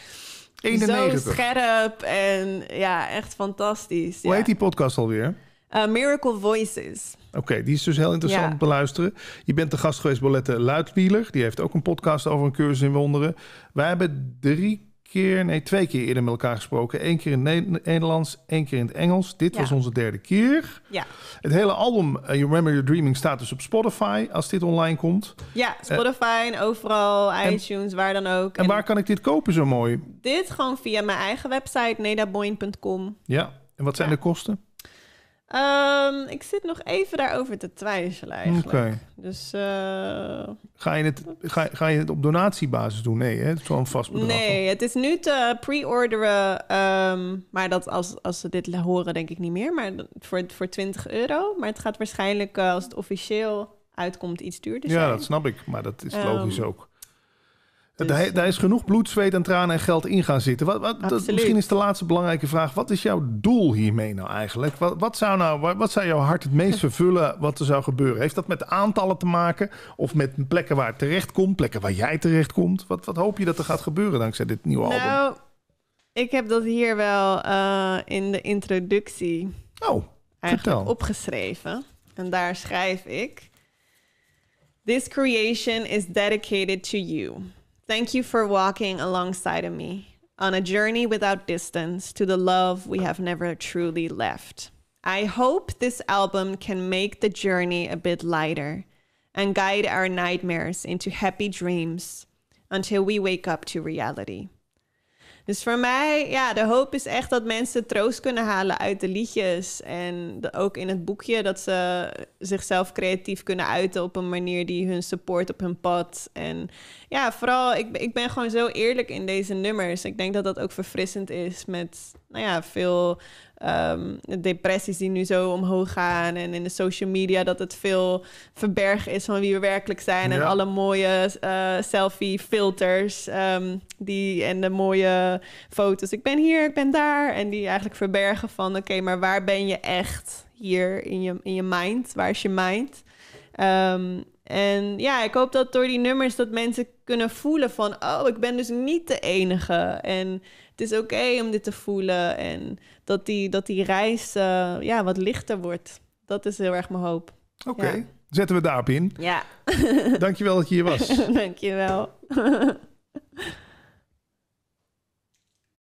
zo scherp. En ja, echt fantastisch. Hoe heet die podcast alweer? Eh, Miracle Voices. Oké, die is dus heel interessant te beluisteren. Je bent de gast geweest bij Luidwieler. Die heeft ook een podcast over een cursus in wonderen. Wij hebben drie keer, nee, twee keer eerder met elkaar gesproken. Eén keer in het Nederlands, één keer in het Engels. Dit was onze derde keer. Ja. Het hele album eh, You Remember Your Dreaming staat dus op Spotify als dit online komt. Ja, eh, Spotify en overal, iTunes, waar dan ook. En, waar kan ik dit kopen zo mooi? Dit gewoon via mijn eigen website, nedaboin.com. Ja, en wat zijn de kosten? Ehm, ik zit nog even daarover te twijfelen eigenlijk. Dus, eh, ga, je het, ga, ga, je het op donatiebasis doen? Nee, hè? het is wel een vast bedrag. Nee, het is nu te pre-orderen. Ehm, maar dat als, als ze dit horen, denk ik niet meer. Maar voor, voor 20 euro. Maar het gaat waarschijnlijk, eh, als het officieel uitkomt, iets duurder zijn. Ja, dat snap ik. Maar dat is ehm, logisch ook. Dus... Daar, is genoeg bloed, zweet en tranen en geld in gaan zitten. Wat, wat misschien is de laatste belangrijke vraag. Wat is jouw doel hiermee nou eigenlijk? Wat, wat zou, nou, wat zou jouw hart het meest vervullen wat er zou gebeuren? Heeft dat met aantallen te maken? Of met plekken waar het terecht komt? Plekken waar jij terecht komt? Wat, wat hoop je dat er gaat gebeuren dankzij dit nieuwe nou, album? Ik heb dat hier wel eh, in de introductie oh, opgeschreven. En daar schrijf ik... This creation is dedicated to you. Thank you for walking alongside of me on a journey without distance to the love we have never truly left. I hope this album can make the journey a bit lighter and guide our nightmares into happy dreams until we wake up to reality. Dus voor mij, ja, de hoop is echt dat mensen troost kunnen halen uit de liedjes. En ook in het boekje dat ze zichzelf creatief kunnen uiten op een manier die hun support op hun pad. En ja, vooral, ik, ik ben gewoon zo eerlijk in deze nummers. Ik denk dat dat ook verfrissend is met, nou ja, veel um, depressies die nu zo omhoog gaan en in de social media dat het veel verbergen is van wie we werkelijk zijn en alle mooie eh, selfie filters ehm, die en de mooie foto's. Ik ben hier, ik ben daar en die eigenlijk verbergen van oké, maar waar ben je echt hier in je, in je mind? Waar is je mind? Ehm, en ja, ik hoop dat door die nummers dat mensen kunnen voelen van, oh, ik ben dus niet de enige. En het is oké om dit te voelen. En dat die, dat die reis eh, ja, wat lichter wordt. Dat is heel erg mijn hoop. Oké, zetten we daarop in. Ja. Dankjewel dat je hier was. Dankjewel.